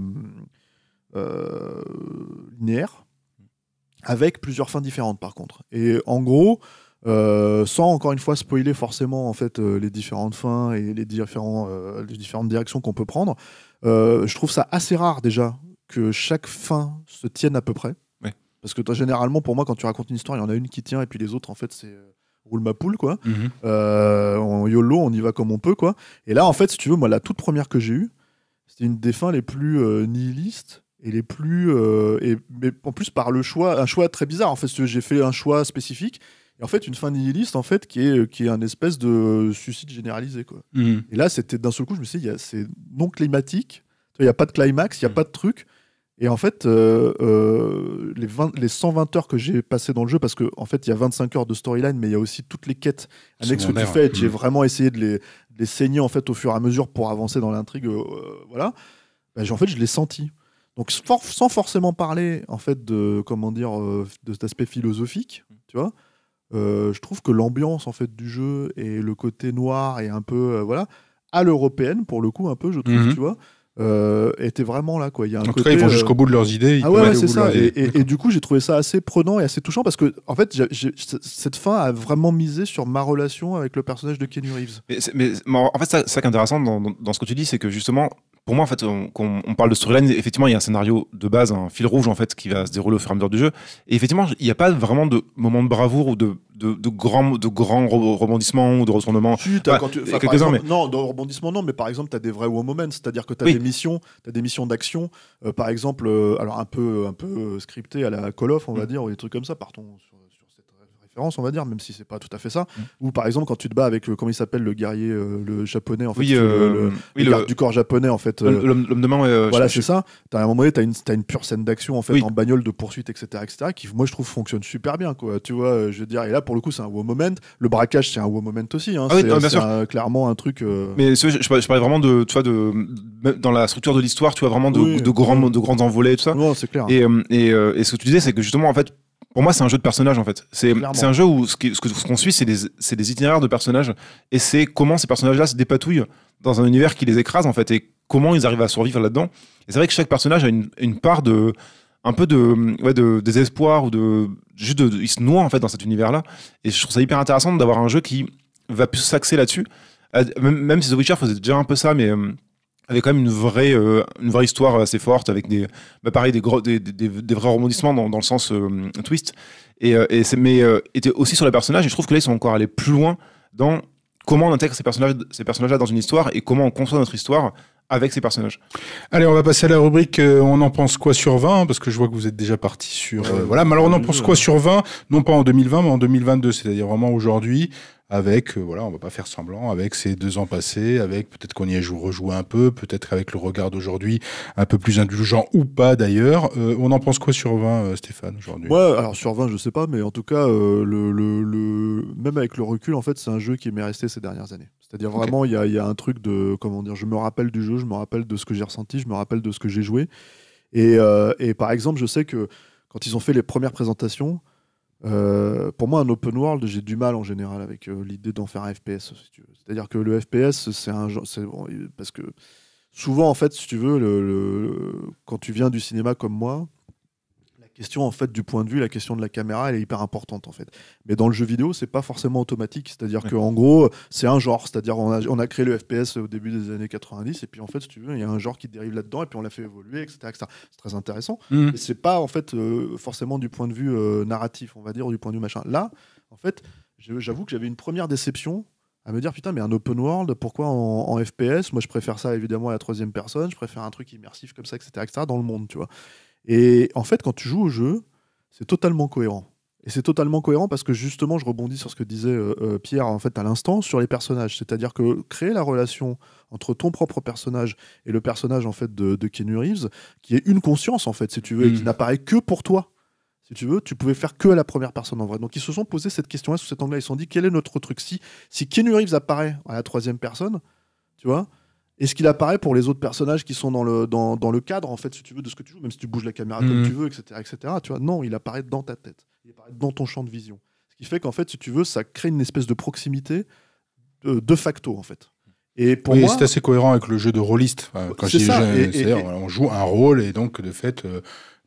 euh, linéaire, avec plusieurs fins différentes par contre. Et en gros, sans encore une fois spoiler forcément en fait les différentes fins et les différents les différentes directions qu'on peut prendre, je trouve ça assez rare déjà que chaque fin se tienne à peu près. Parce que généralement, pour moi, quand tu racontes une histoire, il y en a une qui tient et puis les autres, en fait, c'est euh, roule ma poule, quoi. Mhm. En euh, on YOLO, on y va comme on peut, quoi. Et là, en fait, si tu veux, moi, la toute première que j'ai eue, c'était une des fins les plus euh, nihilistes et les plus. et, mais en plus, par le choix, un choix très bizarre. En fait, j'ai fait un choix spécifique. Et en fait, une fin nihiliste, en fait, qui est, qui est un espèce de suicide généralisé, quoi. Mhm. Et là, c'était d'un seul coup, je me suis dit, c'est non climatique, il n'y a pas de climax, il n'y a mhm. pas de truc. Et en fait, euh, euh, les, les, 120 heures que j'ai passées dans le jeu, parce qu'en en fait, il y a 25 heures de storyline, mais il y a aussi toutes les quêtes annexes que tu fais. J'ai mm. vraiment essayé de les, saigner en fait, au fur et à mesure pour avancer dans l'intrigue. Euh, voilà. Bah, en fait, je l'ai senti. Donc, sans forcément parler en fait, de, comment dire, de cet aspect philosophique, tu vois, je trouve que l'ambiance en fait, du jeu et le côté noir et un peu. voilà, à l'européenne, pour le coup, un peu, je trouve, mhm. tu vois euh, était vraiment là. Quoi. Il y a un en tout cas, ils vont jusqu'au euh, bout de leurs idées. Ah ouais, c'est ça. Et, du coup, j'ai trouvé ça assez prenant et assez touchant parce que, en fait, cette fin a vraiment misé sur ma relation avec le personnage de Kenny Reeves. Mais, en fait, c'est ça, qui est intéressant dans, ce que tu dis, c'est que justement, pour moi, en fait, quand on, parle de storyline, effectivement, il y a un scénario de base, un fil rouge, en fait, qui va se dérouler au fur et à mesure du jeu. Et effectivement, il n'y a pas vraiment de moment de bravoure ou de de, grands, de grands rebondissements ou de retournements. Si, quand tu, Non, de rebondissements, non, mais par exemple, tu as des vrais wow moments, c'est-à-dire que tu as, des missions, as des missions d'action, euh, par exemple, euh, alors un peu, un peu scriptées à la Call of, on va mm. dire, ou des trucs comme ça, partons sur on va dire, même si c'est pas tout à fait ça. Mm. Ou par exemple, quand tu te bats avec, comment il s'appelle, le guerrier, euh, le japonais, en fait, oui, le, euh, du corps japonais, en fait. L'homme euh, de main, Voilà, c'est ça. Tu As, un moment tu as, une pure scène d'action, en fait, en bagnole de poursuite, etc., etc., qui, moi, je trouve, fonctionne super bien, quoi. Tu vois, je veux dire, et là, pour le coup, c'est un wow moment. Le braquage, c'est un wow moment aussi. Hein. Ah clairement un truc. Mais je, je, parlais vraiment de, tu vois, de, dans la structure de l'histoire, tu vois, vraiment de, de, grands, de grands envolées, tout ça. c'est clair. Et, et, ce que tu disais, c'est que justement, en fait, pour moi, c'est un jeu de personnages en fait. C'est un jeu où ce qu'on suit, c'est des, itinéraires de personnages et c'est comment ces personnages-là se dépatouillent dans un univers qui les écrase en fait et comment ils arrivent à survivre là-dedans. Et c'est vrai que chaque personnage a une, part de un peu de, ouais, de désespoir ou de juste de, il se noie en fait dans cet univers-là. Et je trouve ça hyper intéressant d'avoir un jeu qui va plus s'axer là-dessus. Euh, même, même si The Witcher faisait déjà un peu ça, mais euh, avec quand même une vraie, euh, une vraie histoire assez forte, avec des, bah, pareil, des, gros, des, des, vrais rebondissements dans, le sens euh, twist. Et, euh, et mais était aussi sur les personnages. je trouve que là, ils sont encore allés plus loin dans comment on intègre ces personnages, ces personnages-là dans une histoire et comment on conçoit notre histoire avec ces personnages. Allez, on va passer à la rubrique euh, On en pense quoi sur 20 hein, Parce que je vois que vous êtes déjà parti sur. Euh, voilà, mais alors on en pense quoi sur 20 Non pas en 2020, mais en 2022, c'est-à-dire vraiment aujourd'hui. Avec, euh, voilà, on va pas faire semblant, avec ces deux ans passés, avec peut-être qu'on y a joué, rejoué un peu, peut-être avec le regard d'aujourd'hui, un peu plus indulgent ou pas d'ailleurs. on en pense quoi sur 20, Stéphane, aujourd'hui Ouais, alors sur 20, je sais pas, mais en tout cas, le, même avec le recul, en fait, c'est un jeu qui m'est resté ces dernières années. C'est-à-dire vraiment, il y a, y a, un truc de, comment dire, je me rappelle du jeu, je me rappelle de ce que j'ai ressenti, je me rappelle de ce que j'ai joué. Et, euh, et, par exemple, je sais que quand ils ont fait les premières présentations, euh, pour moi, un open world, j'ai du mal en général avec euh, l'idée d'en faire un FPS. C'est-à-dire que le FPS, c'est un genre, parce que souvent, en fait, si tu veux, le, quand tu viens du cinéma comme moi, question en fait du point de vue, la question de la caméra, elle est hyper importante en fait. Mais dans le jeu vidéo, c'est pas forcément automatique, c'est-à-dire que en gros, c'est un genre, c'est-à-dire on a, on a, créé le FPS au début des années 90 et puis en fait, si tu veux, il y a un genre qui dérive là-dedans et puis on l'a fait évoluer, etc. C'est très intéressant. Mmh. Mais c'est pas en fait euh, forcément du point de vue euh, narratif, on va dire, ou du point de vue machin. Là, en fait, j'avoue que j'avais une première déception à me dire putain mais un open world pourquoi en, FPS moi je préfère ça évidemment à la troisième personne je préfère un truc immersif comme ça etc., etc., dans le monde tu vois et en fait, quand tu joues au jeu, c'est totalement cohérent. Et c'est totalement cohérent parce que justement, je rebondis sur ce que disait euh, euh, Pierre en fait à l'instant sur les personnages. C'est-à-dire que créer la relation entre ton propre personnage et le personnage en fait de, de Reeves, qui est une conscience en fait, si tu veux, et qui mm. n'apparaît que pour toi. Si tu veux, tu pouvais faire que à la première personne en vrai. Donc ils se sont posé cette question-là sous cet angle-là. Ils se sont dit quel est notre truc si si Keanu Reeves apparaît à la troisième personne, tu vois, est ce qu'il apparaît pour les autres personnages qui sont dans le, dans, dans, le cadre, en fait, si tu veux, de ce que tu joues, même si tu bouges la caméra comme mhm. tu veux, etc., etc. Tu vois, non, il apparaît dans ta tête, il apparaît dans ton champ de vision. Ce qui fait qu'en fait, si tu veux, ça crée une espèce de proximité de, facto, en fait. Et pour c'est assez cohérent avec le jeu de rôliste. quand c'est ça. on joue un rôle et donc, de fait, euh,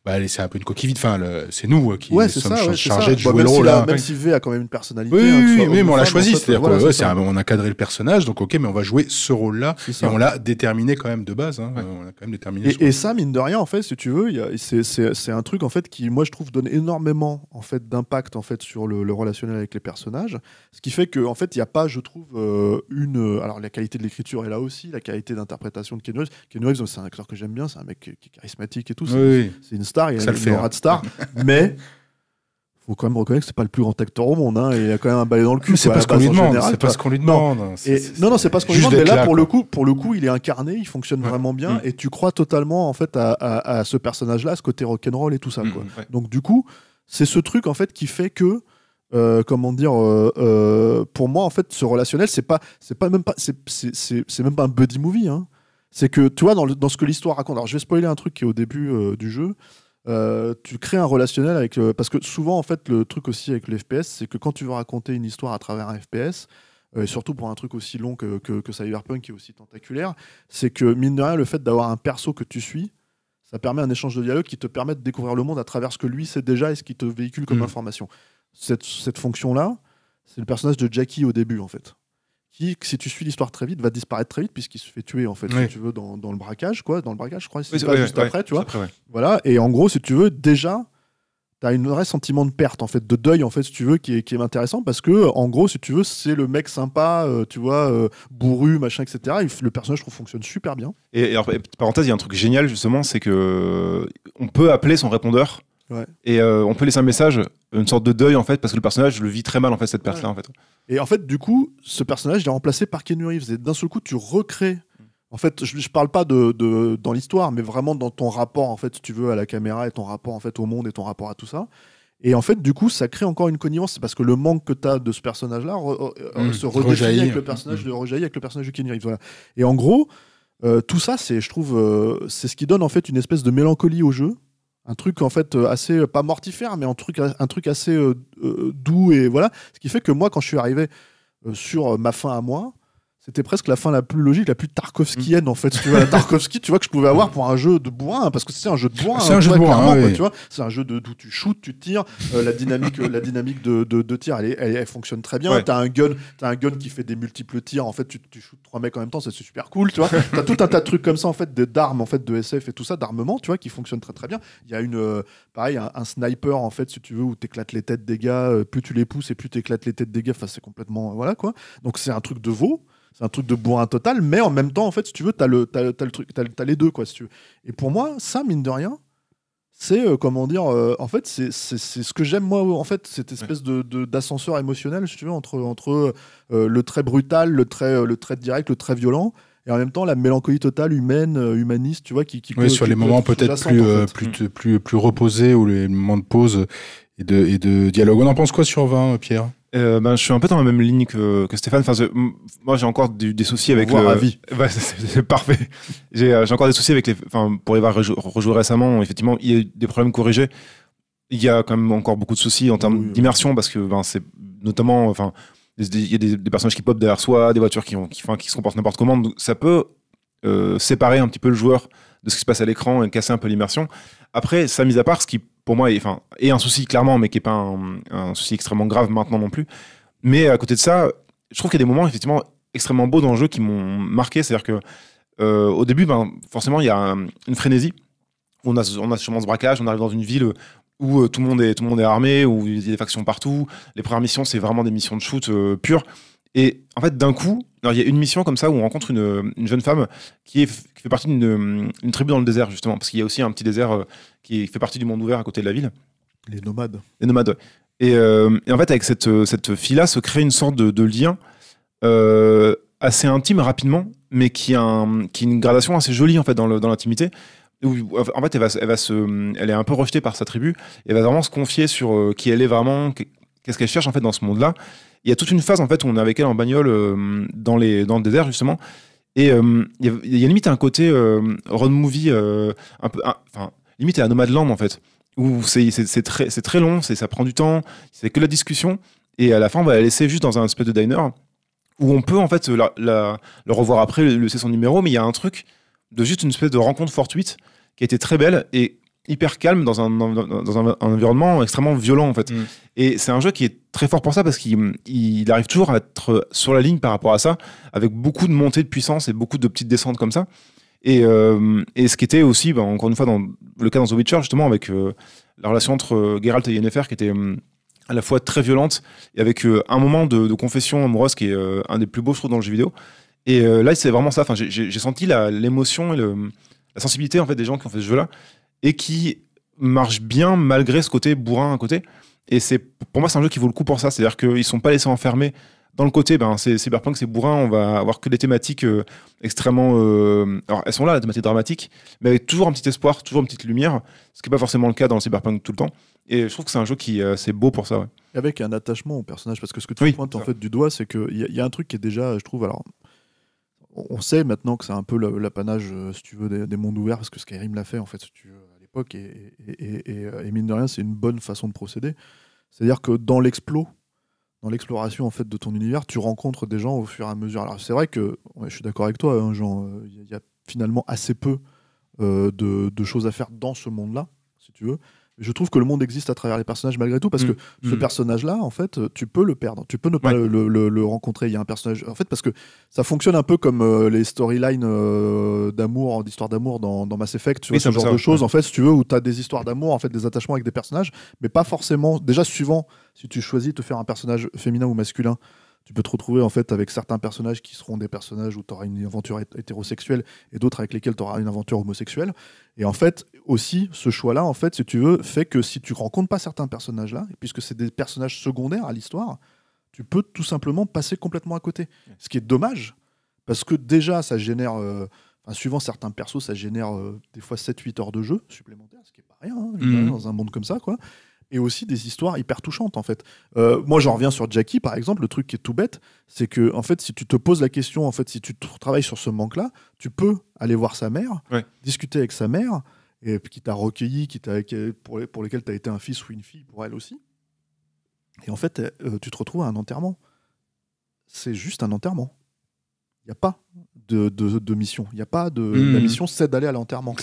bah, c'est un peu une coquille vide. Enfin, c'est nous euh, qui sommes chargés de jouer le rôle. là. Même si V a quand même une personnalité. Oui, hein, oui, mais on l'a choisi. C'est-à-dire on a cadré le personnage, donc ok, mais on va jouer ce rôle-là. Et on l'a déterminé quand même de base. Hein. On a quand même déterminé. Et, ça, mine de rien, en fait, si tu veux, c'est un truc en fait qui, moi, je trouve, donne énormément en fait d'impact en fait sur le, relationnel avec les personnages. Ce qui fait que, en fait, il n'y a pas, je trouve, euh, une. Euh, alors, la qualité de l'écriture est là aussi, la qualité d'interprétation de Ken Reeves. Ken Reeves, c'est un acteur que j'aime bien, c'est un mec qui est charismatique et tout. C'est une star, il y a de hein. star, mais faut quand même reconnaître que c'est pas le plus grand acteur au monde, hein. Il y a quand même un balai dans le cul. c'est pas, ce qu'on lui demande. C'est pas ce qu'on lui demande. Non, non, c'est pas ce qu'on lui demande. Mais là, pour le coup, pour le coup, il est incarné, il fonctionne vraiment bien, mm. et tu crois totalement en fait à, ce personnage-là, ce côté rock'n'roll et tout ça. Mm, Donc du coup, c'est ce truc en fait qui fait que euh, comment dire euh, euh, pour moi en fait ce relationnel c'est pas c'est pas même pas c'est même pas un buddy movie hein c'est que tu vois dans, ce que l'histoire raconte. Alors je vais spoiler un truc qui est au début euh, du jeu. Euh, tu crées un relationnel avec euh, parce que souvent en fait le truc aussi avec le FPS, c'est que quand tu veux raconter une histoire à travers un FPS, et surtout pour un truc aussi long que, que, Cyberpunk qui est aussi tentaculaire, c'est que mine de rien le fait d'avoir un perso que tu suis, ça permet un échange de dialogue qui te permet de découvrir le monde à travers ce que lui sait déjà et ce qui te véhicule comme mm. information. Cette, cette fonction là, c'est le personnage de Jackie au début en fait qui, si tu suis l'histoire très vite, va disparaître très vite puisqu'il se fait tuer en fait, si tu veux, dans, dans, le braquage, quoi, dans le braquage, je crois, c'est pas juste après, tu vois. voilà, et en gros, si tu veux, déjà, tu as un vrai sentiment de perte en fait, de deuil en fait, si tu veux, qui est, qui est intéressant parce que en gros, si tu veux, c'est le mec sympa, euh, tu vois, euh, bourru, machin, etc. Et le personnage, je trouve, fonctionne super bien. Et, parenthèse, il y a un truc génial justement, c'est que on peut appeler son répondeur et euh, on peut laisser un message, une sorte de deuil en fait, parce que le personnage le vit très mal en fait, cette personne En fait. Et en fait, du coup, ce personnage, il est remplacé par Ken Reeves. Et d'un seul coup, tu recrées. En fait, je, parle pas de, dans l'histoire, mais vraiment dans ton rapport, en fait, tu veux, à la caméra et ton rapport en fait au monde et ton rapport à tout ça. Et en fait, du coup, ça crée encore une connivence. C'est parce que le manque que tu as de ce personnage-là euh, mmh, se redéfinit avec le personnage de rejaillit avec le personnage de mmh. Reeves. Et en gros, euh, tout ça, c'est, je trouve, c'est ce qui donne en fait une espèce de mélancolie au jeu un truc en fait euh, assez euh, pas mortifère mais un truc un truc assez euh, doux et voilà ce qui fait que moi quand je suis arrivé sur ma fin à moi c'était presque la fin la plus logique, la plus Tarkovskienne mm. en fait. tu vois, la Tarkovski, tu vois que je pouvais avoir pour un jeu de bois parce que c'est un jeu de bois C'est un, jeu de bois tu vois. C'est un jeu de d'où tu shoots tu tires. Euh, la dynamique, euh, la dynamique de, de, de tir, elle, elle, fonctionne très bien. tu T'as un gun, as un gun qui fait des multiples tirs. En fait, tu, tu trois mecs en même temps, c'est super cool, tu vois. T'as tout un tas de trucs comme ça en fait, d'armes en fait, de SF et tout ça, d'armement, tu vois, qui fonctionne très très bien. Il y a une, euh, pareil, un, sniper en fait, si tu veux, où t'éclates les têtes des gars. plus tu les pousses et plus t'éclates les têtes des gars. Enfin, c'est complètement, voilà quoi. Donc c'est un truc de veau c'est un truc de bourrin total, mais en même temps, en fait, si tu veux, t'as le, as, le truc, les deux, quoi, tu Et pour moi, ça, mine de rien, c'est euh, comment dire, euh, en fait, c'est, ce que j'aime moi, en fait, cette espèce de, d'ascenseur émotionnel, si tu veux, entre, entre euh, le très brutal, le très, le très direct, le très violent et en même temps la mélancolie totale humaine humaniste tu vois qui, sur les moments peut-être plus, plus, plus, reposés ou les moments de pause et de, et de dialogue on en pense quoi sur 20 Pierre euh, ben, je suis un peu dans la même ligne que, que Stéphane. Enfin, moi, j'ai encore des soucis avec le. avis. c'est parfait. Euh, j'ai encore des soucis avec les. Enfin, pour y avoir rejoué récemment, effectivement, il y a des problèmes corrigés. Il y a quand même encore beaucoup de soucis en termes d'immersion parce que ben, c'est notamment. Enfin, il y a des, des, personnages qui popent derrière soi, des voitures qui, qui, qui se comportent n'importe comment. ça peut euh, séparer un petit peu le joueur de ce qui se passe à l'écran et casser un peu l'immersion. Après, ça mis à part, ce qui pour moi, et enfin, et un souci clairement, mais qui n'est pas un, souci extrêmement grave maintenant non plus. Mais à côté de ça, je trouve qu'il y a des moments effectivement extrêmement beaux dans le jeu qui m'ont marqué. C'est-à-dire que euh, au début, ben, forcément, il y a euh, une frénésie. On a, on a sûrement ce braquage, on arrive dans une ville où euh, tout, le monde est, tout le monde est armé, où il y a des factions partout. Les premières missions, c'est vraiment des missions de shoot pure pures. Et en fait, d'un coup, il y a une mission comme ça où on rencontre une, jeune femme qui, est, fait partie d'une tribu dans le désert, justement, parce qu'il y a aussi un petit désert euh, qui fait partie du monde ouvert à côté de la ville. Les nomades. Les nomades, euh, et, en fait, avec cette, cette fille-là, se crée une sorte de, lien euh, assez intime rapidement, mais qui a, une gradation assez jolie, en fait, dans l'intimité. en fait, elle, va, se, elle est un peu rejetée par sa tribu, et elle va vraiment se confier sur qui elle est vraiment, qu'est-ce qu'elle cherche, en fait, dans ce monde-là. Il y a toute une phase en fait où on est avec elle en bagnole euh, dans, les, dans le désert justement. Et euh, il y, a, limite un côté euh, road movie, un peu, enfin, limite à land en fait, où c'est très, très long, ça prend du temps, c'est que la discussion, et à la fin on va la laisser juste dans un espèce de diner où on peut en fait la, le revoir après, laisser son numéro, mais il y a un truc de juste une espèce de rencontre fortuite qui a été très belle et hyper calme dans un, dans un, environnement extrêmement violent en fait. Mm. Et c'est un jeu qui est très fort pour ça parce qu'il il arrive toujours à être sur la ligne par rapport à ça, avec beaucoup de montées de puissance et beaucoup de petites descentes comme ça. Et, euh, et ce qui était aussi, bah, encore une fois, dans le cas dans The Witcher, justement, avec euh, la relation entre euh, Geralt et Yennefer qui était à la fois très violente et avec un moment de, confession amoureuse qui est un des plus beaux, je trouve, dans le jeu vidéo. Et là, c'est vraiment ça. Enfin, j'ai senti l'émotion et la sensibilité en fait des gens qui ont fait ce jeu-là et qui marche bien malgré ce côté bourrin à côté. Et c'est pour moi, c'est un jeu qui vaut le coup pour ça. C'est-à-dire qu'ils ne sont pas laissés enfermer dans le côté, ben, c'est Cyberpunk, c'est bourrin, on va avoir que des thématiques euh, extrêmement. Euh, alors, elles sont là, les thématiques dramatiques, mais avec toujours un petit espoir, toujours une petite lumière, ce qui n'est pas forcément le cas dans le Cyberpunk tout le temps. Et je trouve que c'est un jeu qui est euh, c'est beau pour ça. Avec un attachement au personnage, parce que ce que tu pointes en fait du doigt, c'est qu'il y, y, a un truc qui est déjà, je trouve, alors. On sait maintenant que c'est un peu l'apanage, si tu veux, des, des, mondes ouverts, parce que Skyrim l'a fait, en fait, si tu veux et, euh, et, mine de rien, c'est une bonne façon de procéder. C'est-à-dire que dans l'explo, dans l'exploration en fait de ton univers, tu rencontres des gens au fur et à mesure. Alors c'est vrai que je suis d'accord avec toi, hein, euh, Il y, a finalement assez peu euh, de, de, choses à faire dans ce monde-là, si tu veux je trouve que le monde existe à travers les personnages malgré tout parce mm. que ce mm. personnage là en fait euh, tu peux le perdre tu peux ne pas le, rencontrer il y a un personnage en fait parce que ça fonctionne un peu comme euh, les storylines euh, d'amour d'histoire d'amour dans, Mass Effect tu ce genre de choses en fait si tu veux où tu as des histoires d'amour en fait des attachements avec des personnages mais pas forcément déjà suivant si tu choisis de te faire un personnage féminin ou masculin tu peux te retrouver en fait avec certains personnages qui seront des personnages où tu auras une aventure hétérosexuelle et d'autres avec lesquels tu auras une aventure homosexuelle. Et en fait, aussi, ce choix-là, en fait, si tu veux, fait que si tu rencontres pas certains personnages-là, puisque c'est des personnages secondaires à l'histoire, tu peux tout simplement passer complètement à côté. Ce qui est dommage, parce que déjà, ça génère. Euh, suivant certains persos, ça génère euh, des fois 7-8 heures de jeu supplémentaires, ce qui est pas rien hein, mmh. dans un monde comme ça. quoi et aussi des histoires hyper touchantes en fait. Euh, moi j'en reviens sur Jackie par exemple, le truc qui est tout bête, c'est que en fait si tu te poses la question, en fait si tu travailles sur ce manque là, tu peux aller voir sa mère, discuter avec sa mère et qui t'a recueilli, qui t'a pour, les, pour lesquels tu as été un fils ou une fille pour elle aussi. Et en fait euh, tu te retrouves à un enterrement. C'est juste un enterrement a pas de, de, mission. Il n'y a pas de. La hmm. mission, c'est d'aller à l'enterrement.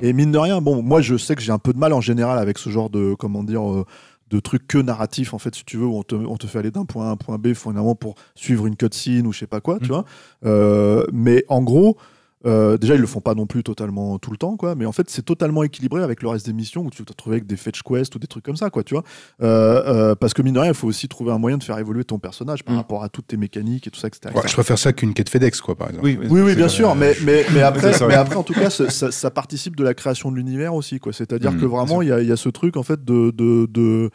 Et mine de rien, bon, moi, je sais que j'ai un peu de mal en général avec ce genre de. Comment dire euh, de trucs que narratifs, en fait, si tu veux, où on te, on te fait aller d'un point A à un point B, finalement, pour suivre une cutscene ou je sais pas quoi, tu hmm. vois. Euh, mais en gros, euh, déjà, ils le font pas non plus totalement tout le temps, quoi. Mais en fait, c'est totalement équilibré avec le reste des missions où tu te retrouves avec des fetch quests ou des trucs comme ça, quoi, tu vois. Euh, euh, parce que mine de rien, il faut aussi trouver un moyen de faire évoluer ton personnage par mm. rapport à toutes tes mécaniques et tout ça, etc. Ouais, je préfère ça qu'une quête FedEx, quoi, par exemple. Oui, oui, bien sûr. Mais, après, en tout cas, ça, participe de la création de l'univers aussi, quoi. C'est-à-dire mm. que vraiment, il y, a ce truc, en fait, de, de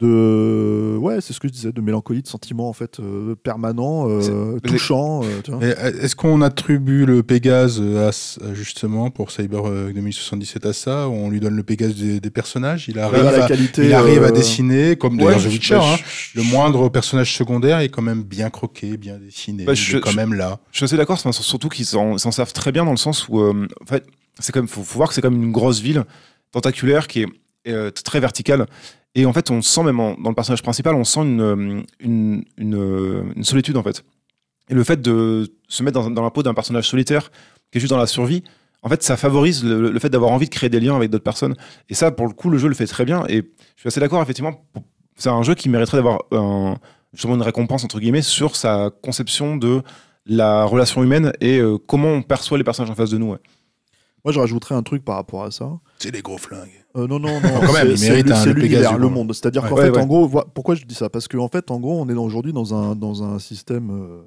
de ouais c'est ce que je disais de mélancolie de sentiment en fait permanent est... touchant est-ce qu'on attribue le Pégase à, justement pour Cyber 2077 euh, à ça on lui donne le Pégase des, personnages il arrive à, il arrive à euh, dessiner comme Witcher hein, le moindre personnage secondaire est quand même bien croqué bien dessiné bah, je, il est quand même là je suis assez d'accord surtout qu'ils s'en savent très bien dans le sens où euh, en fait c'est comme faut, faut voir que c'est comme une grosse ville tentaculaire qui est très verticale et en fait, on sent même dans le personnage principal, on sent une, euh, euh, une, solitude en fait. Et le fait de se mettre dans, la peau d'un personnage solitaire qui est juste dans la survie, en fait, ça favorise le, fait d'avoir envie de créer des liens avec d'autres personnes. Et ça, pour le coup, le jeu le fait très bien. Et je suis assez d'accord, effectivement, c'est un jeu qui mériterait d'avoir un, justement une récompense, entre guillemets, sur sa conception de la relation humaine et euh, comment on perçoit les personnages en face de nous. Ouais. Moi, je rajouterais un truc par rapport à ça. C'est des gros flingues. Euh, non, non, non. quand même, c'est hein, le monde. C'est-à-dire qu'en fait, en gros, pourquoi je dis ça Parce qu'en fait, en gros, on est aujourd'hui dans un, dans un système. Euh,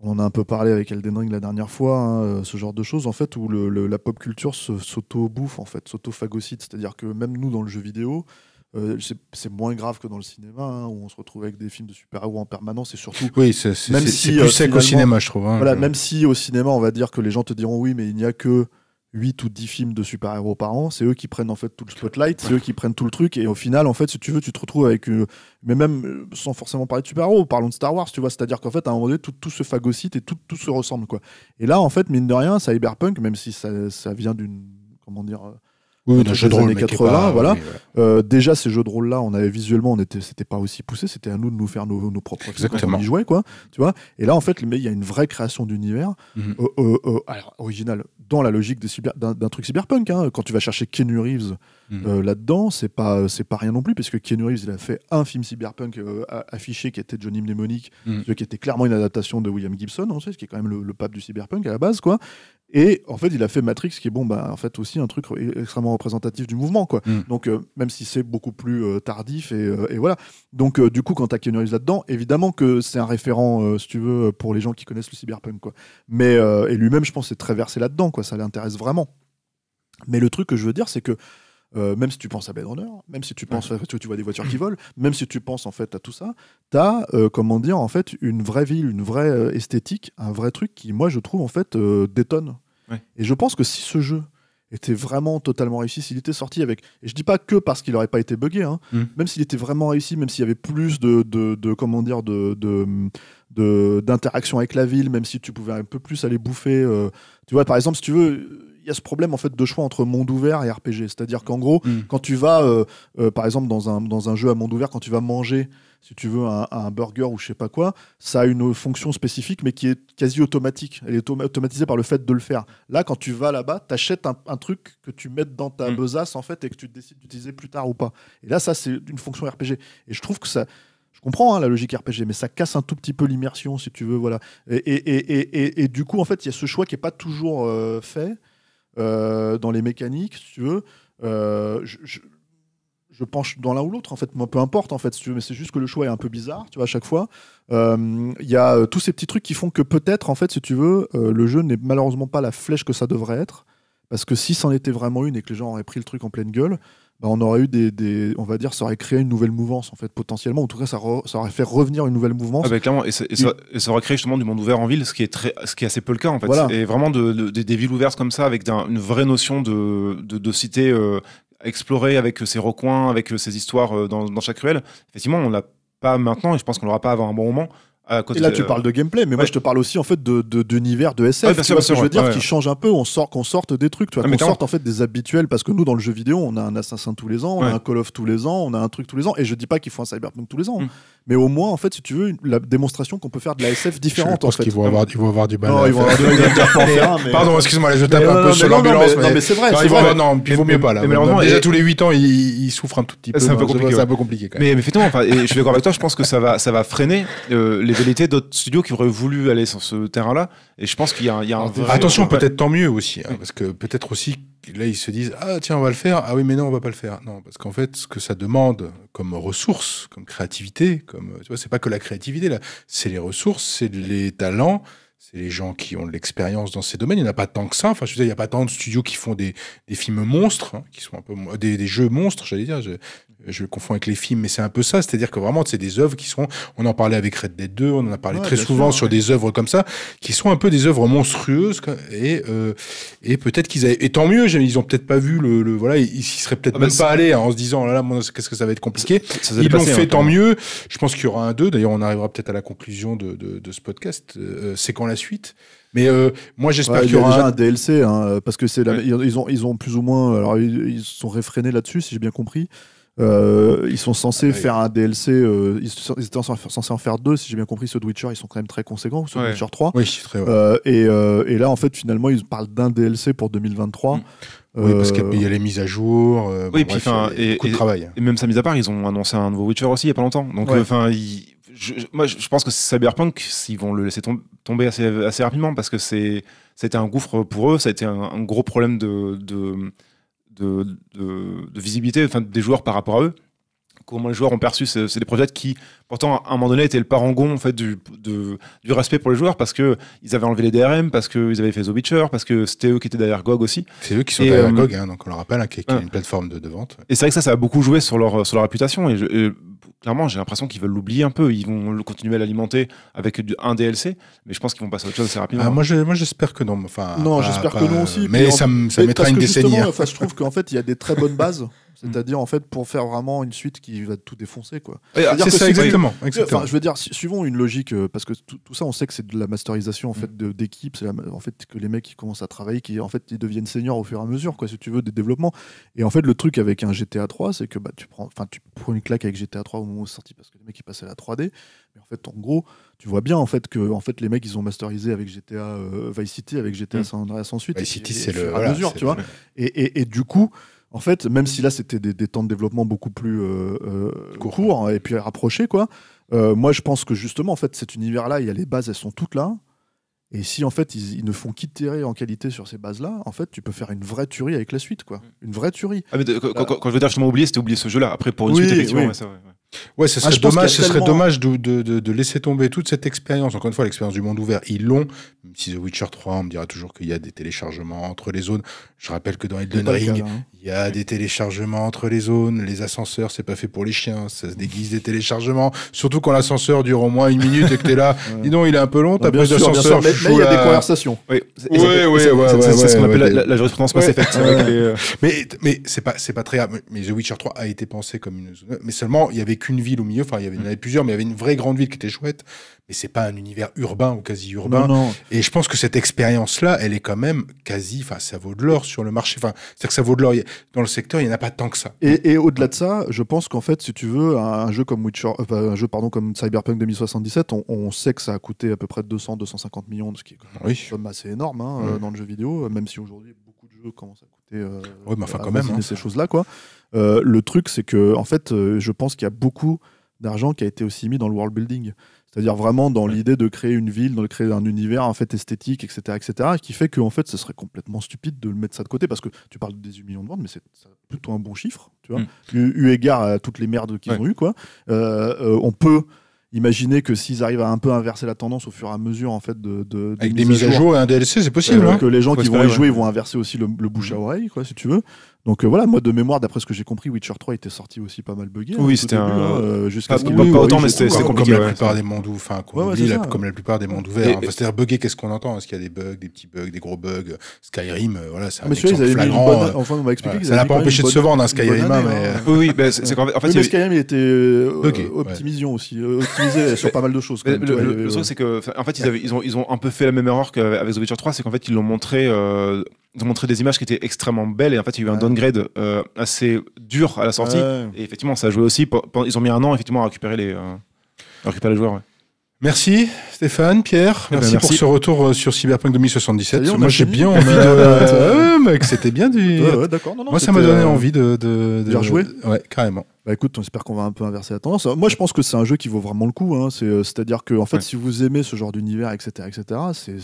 on en a un peu parlé avec Elden Ring la dernière fois, hein, euh, ce genre de choses, en fait, où la pop culture s'auto-bouffe, en fait, s'auto-phagocyte. C'est-à-dire que même nous, dans le jeu vidéo, euh, c'est moins grave que dans le cinéma, hein, où on se retrouve avec des films de super-héros en permanence, et surtout. Oui, c'est si, plus euh, sec au cinéma, je trouve. Hein, voilà, même si au cinéma, on va dire que les gens te diront oui, mais il n'y a que 8 ou 10 films de super-héros par an, c'est eux qui prennent en fait tout le spotlight, c'est eux qui prennent tout le truc, et au final, en fait, si tu veux, tu te retrouves avec. eux mais même euh, sans forcément parler de super-héros, parlons de Star Wars, tu vois, c'est-à-dire qu'en fait, à un moment donné, tout, se phagocyte et tout, tout, se ressemble, quoi. Et là, en fait, mine de rien, Cyberpunk, même si ça, ça vient d'une. Comment dire oui, de voilà. Euh, déjà, ces jeux de rôle-là, on avait visuellement, on était, c'était pas aussi poussé. C'était à nous de nous faire nos, nos propres Exactement. on quoi. Tu vois. Et là, en fait, mais il y a une vraie création d'univers, mhm. euh, euh, original, dans la logique d'un, truc cyberpunk. Hein. Quand tu vas chercher Ken Reeves mhm. là-dedans, c'est pas, c'est pas rien non plus, puisque que Reeves, il a fait un film cyberpunk affiché qui était Johnny Mnemonic, mhm. qui était clairement une adaptation de William Gibson, on hein, sait, ce qui est quand même le pape du cyberpunk à la base, quoi. Et en fait, il a fait Matrix, qui est bon, bah, en fait aussi un truc extrêmement représentatif du mouvement, quoi. Mm. Donc euh, même si c'est beaucoup plus euh, tardif euh, et, voilà. Donc du coup, quand t'as Keanu là-dedans, évidemment que c'est un référent, si tu veux, pour les gens qui connaissent le cyberpunk, quoi. Mais et lui-même, je pense, est très versé là-dedans, quoi. Ça l'intéresse vraiment. Mais le truc que je veux dire, c'est que euh, même si tu penses à Blade Runner, même si tu penses à, tu vois des voitures qui mm. volent, même si tu penses en fait à tout ça, tu as euh, comment dire en fait une vraie ville, une vraie euh, esthétique, un vrai truc qui moi je trouve en fait détonne. Et je pense que si ce jeu était vraiment totalement réussi, s'il était sorti avec, et je dis pas que parce qu'il n'aurait pas été buggé, hein, mm. même s'il était vraiment réussi, même s'il y avait plus de, de, comment dire de, de d'interaction avec la ville, même si tu pouvais un peu plus aller bouffer. tu vois, par exemple, si tu veux, il y a ce problème en fait de choix entre monde ouvert et RPG. C'est-à-dire qu'en gros, mm. quand tu vas, euh, euh, par exemple, dans un, dans un jeu à monde ouvert, quand tu vas manger, si tu veux, un, burger ou je sais pas quoi, ça a une fonction spécifique, mais qui est quasi automatique. Elle est automatisée par le fait de le faire. Là, quand tu vas là-bas, tu achètes un, truc que tu mets dans ta mm. besace en fait et que tu décides d'utiliser plus tard ou pas. Et là, ça, c'est une fonction RPG. Et je trouve que ça je comprends hein, la logique RPG, mais ça casse un tout petit peu l'immersion, si tu veux, voilà. Et, et, du coup, en fait, il y a ce choix qui n'est pas toujours euh, fait. Euh, dans les mécaniques, si tu veux. Euh, je, penche dans l'un ou l'autre en fait moi peu importe en fait si tu veux, mais c'est juste que le choix est un peu bizarre tu vois à chaque fois euh, il y a tous ces petits trucs qui font que peut-être en fait si tu veux le jeu n'est malheureusement pas la flèche que ça devrait être parce que si c'en était vraiment une et que les gens auraient pris le truc en pleine gueule, bah, on aurait eu des, On va dire, ça aurait créé une nouvelle mouvance, en fait, potentiellement. En tout cas, ça, ça aurait fait revenir une nouvelle mouvance. Ah bah, clairement, et ça, aurait créé justement du monde ouvert en ville, ce qui est, très, ce qui est assez peu le cas, en fait. Et vraiment, de, des, villes ouvertes comme ça, avec une vraie notion de, de cité. Euh, explorée avec ses recoins, avec ses histoires euh, dans, chaque ruelle. Effectivement, on l'a pas maintenant et je pense qu'on l'aura pas avant un bon moment. Ah, et là, tu parles de gameplay, mais moi, je te parle aussi en fait d'univers de, SF. je veux dire, qui change un peu. On sort, qu'on sorte des trucs, tu vois, qu'on sorte en fait des habituels, parce que nous, dans le jeu vidéo, on a un Assassin tous les ans, on a un Call of tous les ans, on a un truc tous les ans. Et je dis pas qu'il faut un Cyberpunk tous les ans, hmm. mais au moins, en fait, si tu veux, la démonstration qu'on peut faire de la SF différente. Je pense qu'ils vont avoir, ils vont avoir du mal Non, ils vont avoir du Pardon, excuse-moi, je tape un peu sur l'ambulance. Non, mais c'est vrai. Non, il vaut mieux pas là. Déjà tous les 8 ans, ils souffrent un tout petit peu. C'est un peu compliqué. Mais effectivement, je suis d'accord avec toi. Je pense que ça va, ça va freiner euh, les d'autres studios qui auraient voulu aller sur ce terrain-là. Et je pense qu'il y a, un ah, vrai... Attention, peut-être tant mieux aussi, hein, parce que peut-être aussi là ils se disent ah tiens on va le faire ah oui mais non on va pas le faire non parce qu'en fait ce que ça demande comme ressources comme créativité comme tu vois c'est pas que la créativité là c'est les ressources c'est les talents c'est les gens qui ont de l'expérience dans ces domaines. Il n'y en a pas tant que ça. Enfin, je veux dire, il n'y a pas tant de studios qui font des, films monstres, hein, qui sont un peu des, jeux monstres, j'allais dire je le confonds avec les films, mais c'est un peu ça. C'est-à-dire que vraiment, c'est des œuvres qui sont. On en parlait avec Red Dead 2, on en a parlé très souvent sur des œuvres comme ça, qui sont un peu des œuvres monstrueuses. Et, euh, et peut-être qu'ils avaient. Et tant mieux, ils ont peut-être pas vu le. voilà, ils, ne seraient peut-être ah, même ben, pas allés hein, en se disant, oh là là, qu'est-ce que ça va être compliqué. ils l'ont fait, hein, tant mieux. Je pense qu'il y aura un 2. D'ailleurs, on arrivera peut-être à la conclusion de, ce podcast. Euh, euh, c'est quand la suite mais moi, j'espère qu'il y, aura déjà un DLC, hein, parce que c'est ils, ont ils ont plus ou moins, ils, ils sont réfrénés là-dessus, si j'ai bien compris. Euh, ils sont censés ah, bah faire un DLC. Euh, ils, étaient censés en faire deux, si j'ai bien compris. Ceux de Witcher, ils sont quand même très conséquents. Ceux de Witcher 3. très, euh, et, là, en fait, finalement, ils parlent d'un DLC pour 2023. Mm. Oui, parce qu'il y a les mises à jour. oui, et puis, et, travail. Et même sa mise à part, ils ont annoncé un nouveau Witcher aussi il n'y a pas longtemps. Donc, enfin, moi, je pense que Cyberpunk, ils vont le laisser tomber assez, rapidement parce que c'était un gouffre pour eux. Ça a été un, gros problème de de, visibilité des joueurs par rapport à eux, comment les joueurs ont perçu. C'est des projets qui pourtant, à un moment donné, était le parangon en fait, du, de, du respect pour les joueurs parce qu'ils avaient enlevé les DRM, parce qu'ils avaient fait The Witcher, parce que c'était eux qui étaient derrière GOG aussi. C'est eux qui sont derrière euh, GOG, hein, donc on le rappelle, hein, qui, est une plateforme de, vente. Et c'est vrai que ça, ça a beaucoup joué sur leur, sur leur réputation. Et, clairement, j'ai l'impression qu'ils veulent l'oublier un peu. Ils vont continuer à l'alimenter avec un DLC, mais je pense qu'ils vont passer à autre chose assez rapidement. Ah, moi, j'espère que non. Enfin, non, j'espère que non aussi. Mais, ça, ça mettra une décennie. je trouve qu'en fait, il y a des très bonnes bases. Mm. C'est-à-dire, en fait, pour faire vraiment une suite qui va tout défoncer, quoi. Ah, c'est ça, exactement. Euh, je veux dire, suivons une logique, euh, parce que tout, ça, on sait que c'est de la masterisation en mm. fait d'équipe, c'est en fait que les mecs qui commencent à travailler, qui en fait ils deviennent seniors au fur et à mesure, quoi, si tu veux, des développements. Et en fait, le truc avec un GTA 3, c'est que bah, tu prends, enfin, tu prends une claque avec GTA 3 au moment où c'est sorti, parce que les mecs qui passaient à la 3D. Mais en fait, en gros, tu vois bien en fait que en fait les mecs ils ont masterisé avec GTA euh, Vice City, avec GTA mm. San Andreas ensuite. Vice City, c'est le. À mesure, tu vois. Et, et, et du coup en fait, même si là c'était des, temps de développement beaucoup plus euh, euh, courts et puis rapprochés, quoi, euh, moi je pense que justement, en fait, cet univers-là, il y a les bases, elles sont toutes là. Et si en fait ils, ne font qu'itérer en qualité sur ces bases-là, en fait tu peux faire une vraie tuerie avec la suite, quoi. Mm. Une vraie tuerie. Ah, quand, je veux dire, je m'en c'était oublier ce jeu-là. Après pour une suite, effectivement. Oui. Ouais, ça, Ouais, ce serait dommage, ce serait dommage de, de, de, laisser tomber toute cette expérience. Encore une fois, l'expérience du monde ouvert, ils l'ont. Même si The Witcher 3, on me dira toujours qu'il y a des téléchargements entre les zones. Je rappelle que dans Elden Ring, hein. il y a des téléchargements entre les zones. Les ascenseurs, c'est pas fait pour les chiens. Ça se déguise des téléchargements. Surtout quand l'ascenseur dure au moins une minute et que t'es là. Dis donc, il est un peu long. T'as pris d'ascenseur Mais il y a des conversations. Oui, oui, oui. C'est ce qu'on appelle la, jurisprudence euh, Mais, mais c'est pas, pas très Mais The Witcher 3 a été pensé comme une zone. Mais seulement, il y avait qu'une ville au milieu. Enfin, il y, en avait plusieurs, mais il y avait une vraie grande ville qui était chouette. Mais c'est pas un univers urbain ou quasi urbain. Et je pense que cette expérience-là, elle est quand même quasi. Enfin, ça vaut de l'or sur le marché. Enfin, c'est que ça vaut de l'or dans le secteur. Il n'y en a pas tant que ça. Et, au-delà de ça, je pense qu'en fait, si tu veux, un, jeu comme Witcher, euh, un jeu pardon comme Cyberpunk 2077, on, on, sait que ça a coûté à peu près 200-250 millions, ce qui est quand même assez énorme hein, mm. euh, dans le jeu vidéo, même si aujourd'hui beaucoup de jeux commencent à coûter. Euh, mais enfin, quand même. Hein. ces choses-là, quoi. Euh, le truc, c'est que, en fait, euh, je pense qu'il y a beaucoup d'argent qui a été aussi mis dans le world building. C'est-à-dire vraiment dans l'idée de créer une ville, de créer un univers en fait esthétique, etc., etc., qui fait que en fait, ce serait complètement stupide de le mettre ça de côté parce que tu parles de 18 millions de ventes, mais c'est plutôt un bon chiffre, tu vois, mm. eu, égard à toutes les merdes qu'ils ont eues, quoi. Euh, on peut imaginer que s'ils arrivent à un peu inverser la tendance au fur et à mesure en fait de, avec des mises à jour et un DLC c'est possible hein. que les gens qui vont y jouer vont inverser aussi le, bouche à mm. oreille quoi si tu veux donc euh, voilà, moi de mémoire, d'après ce que j'ai compris, Witcher 3 était sorti aussi pas mal buggé. Hein, oui, c'était un. Hein, euh, Jusqu'à ce qu'il ne pas autant, mais c'était compliqué. Comme la plupart des mondes ouverts. Enfin, hein. comme la plupart des mondes ouverts. Enfin, C'est-à-dire buggé, qu'est-ce qu'on entend Est-ce qu'il y a des bugs, des petits bugs, des gros bugs Skyrim, euh, voilà, c'est ah, un mais exemple flagrant. Euh, enfin, on va expliquer. ça n'a pas empêché de se vendre Skyrim, mais. Oui, oui, bah, c'est fait. Mais Skyrim, il était optimisation aussi, optimisé sur pas mal de choses. Le truc, c'est que, en fait, ils ont un peu fait la même erreur qu'avec The Witcher 3, c'est qu'en fait, ils l'ont montré de montrer des images qui étaient extrêmement belles et en fait il y a eu un downgrade euh, assez dur à la sortie. Et effectivement, ça a joué aussi. Ils ont mis un an effectivement à récupérer les, euh, récupérer les joueurs. Merci Stéphane, Pierre, eh ben, merci, pour ce retour euh, sur Cyberpunk 2077. Moi j'ai bien envie de... c'était bien du... Ouais, non, non, Moi ça m'a donné euh, envie de... De, de... jouer. Ouais, carrément. Bah écoute, on espère qu'on va un peu inverser la tendance. Moi je pense que c'est un jeu qui vaut vraiment le coup. Hein. Euh, c'est-à-dire que en fait, si vous aimez ce genre d'univers, etc., etc., c'est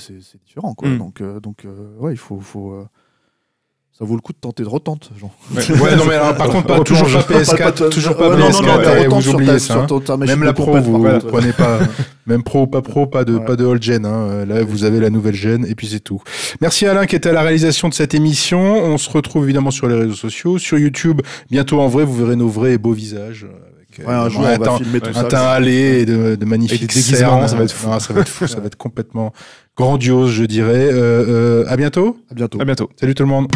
différent. Quoi. Mm. Donc, donc ouais, il faut... faut ça vaut le coup de tenter de retente, genre. Ouais, non, mais par contre, pas, toujours, pas PS4, toujours pas PS4, vous oubliez ça. Hein. même la pro, vous, ne prenez pas, même pro ou pas pro, pas de, pas de old gen, hein. Là, vous avez la nouvelle gen, et puis c'est tout. Merci Alain qui était à la réalisation de cette émission. On se retrouve évidemment sur les réseaux sociaux, sur YouTube. Bientôt en vrai, vous verrez nos vrais beaux visages. Ouais, un euh, jour, on va filmer tout ça. Un teint allé de, magnifiques ah, ça va être fou. ça va être fou, ça va être complètement grandiose, je dirais. Euh, euh, à bientôt. À bientôt. À bientôt. Salut tout le monde.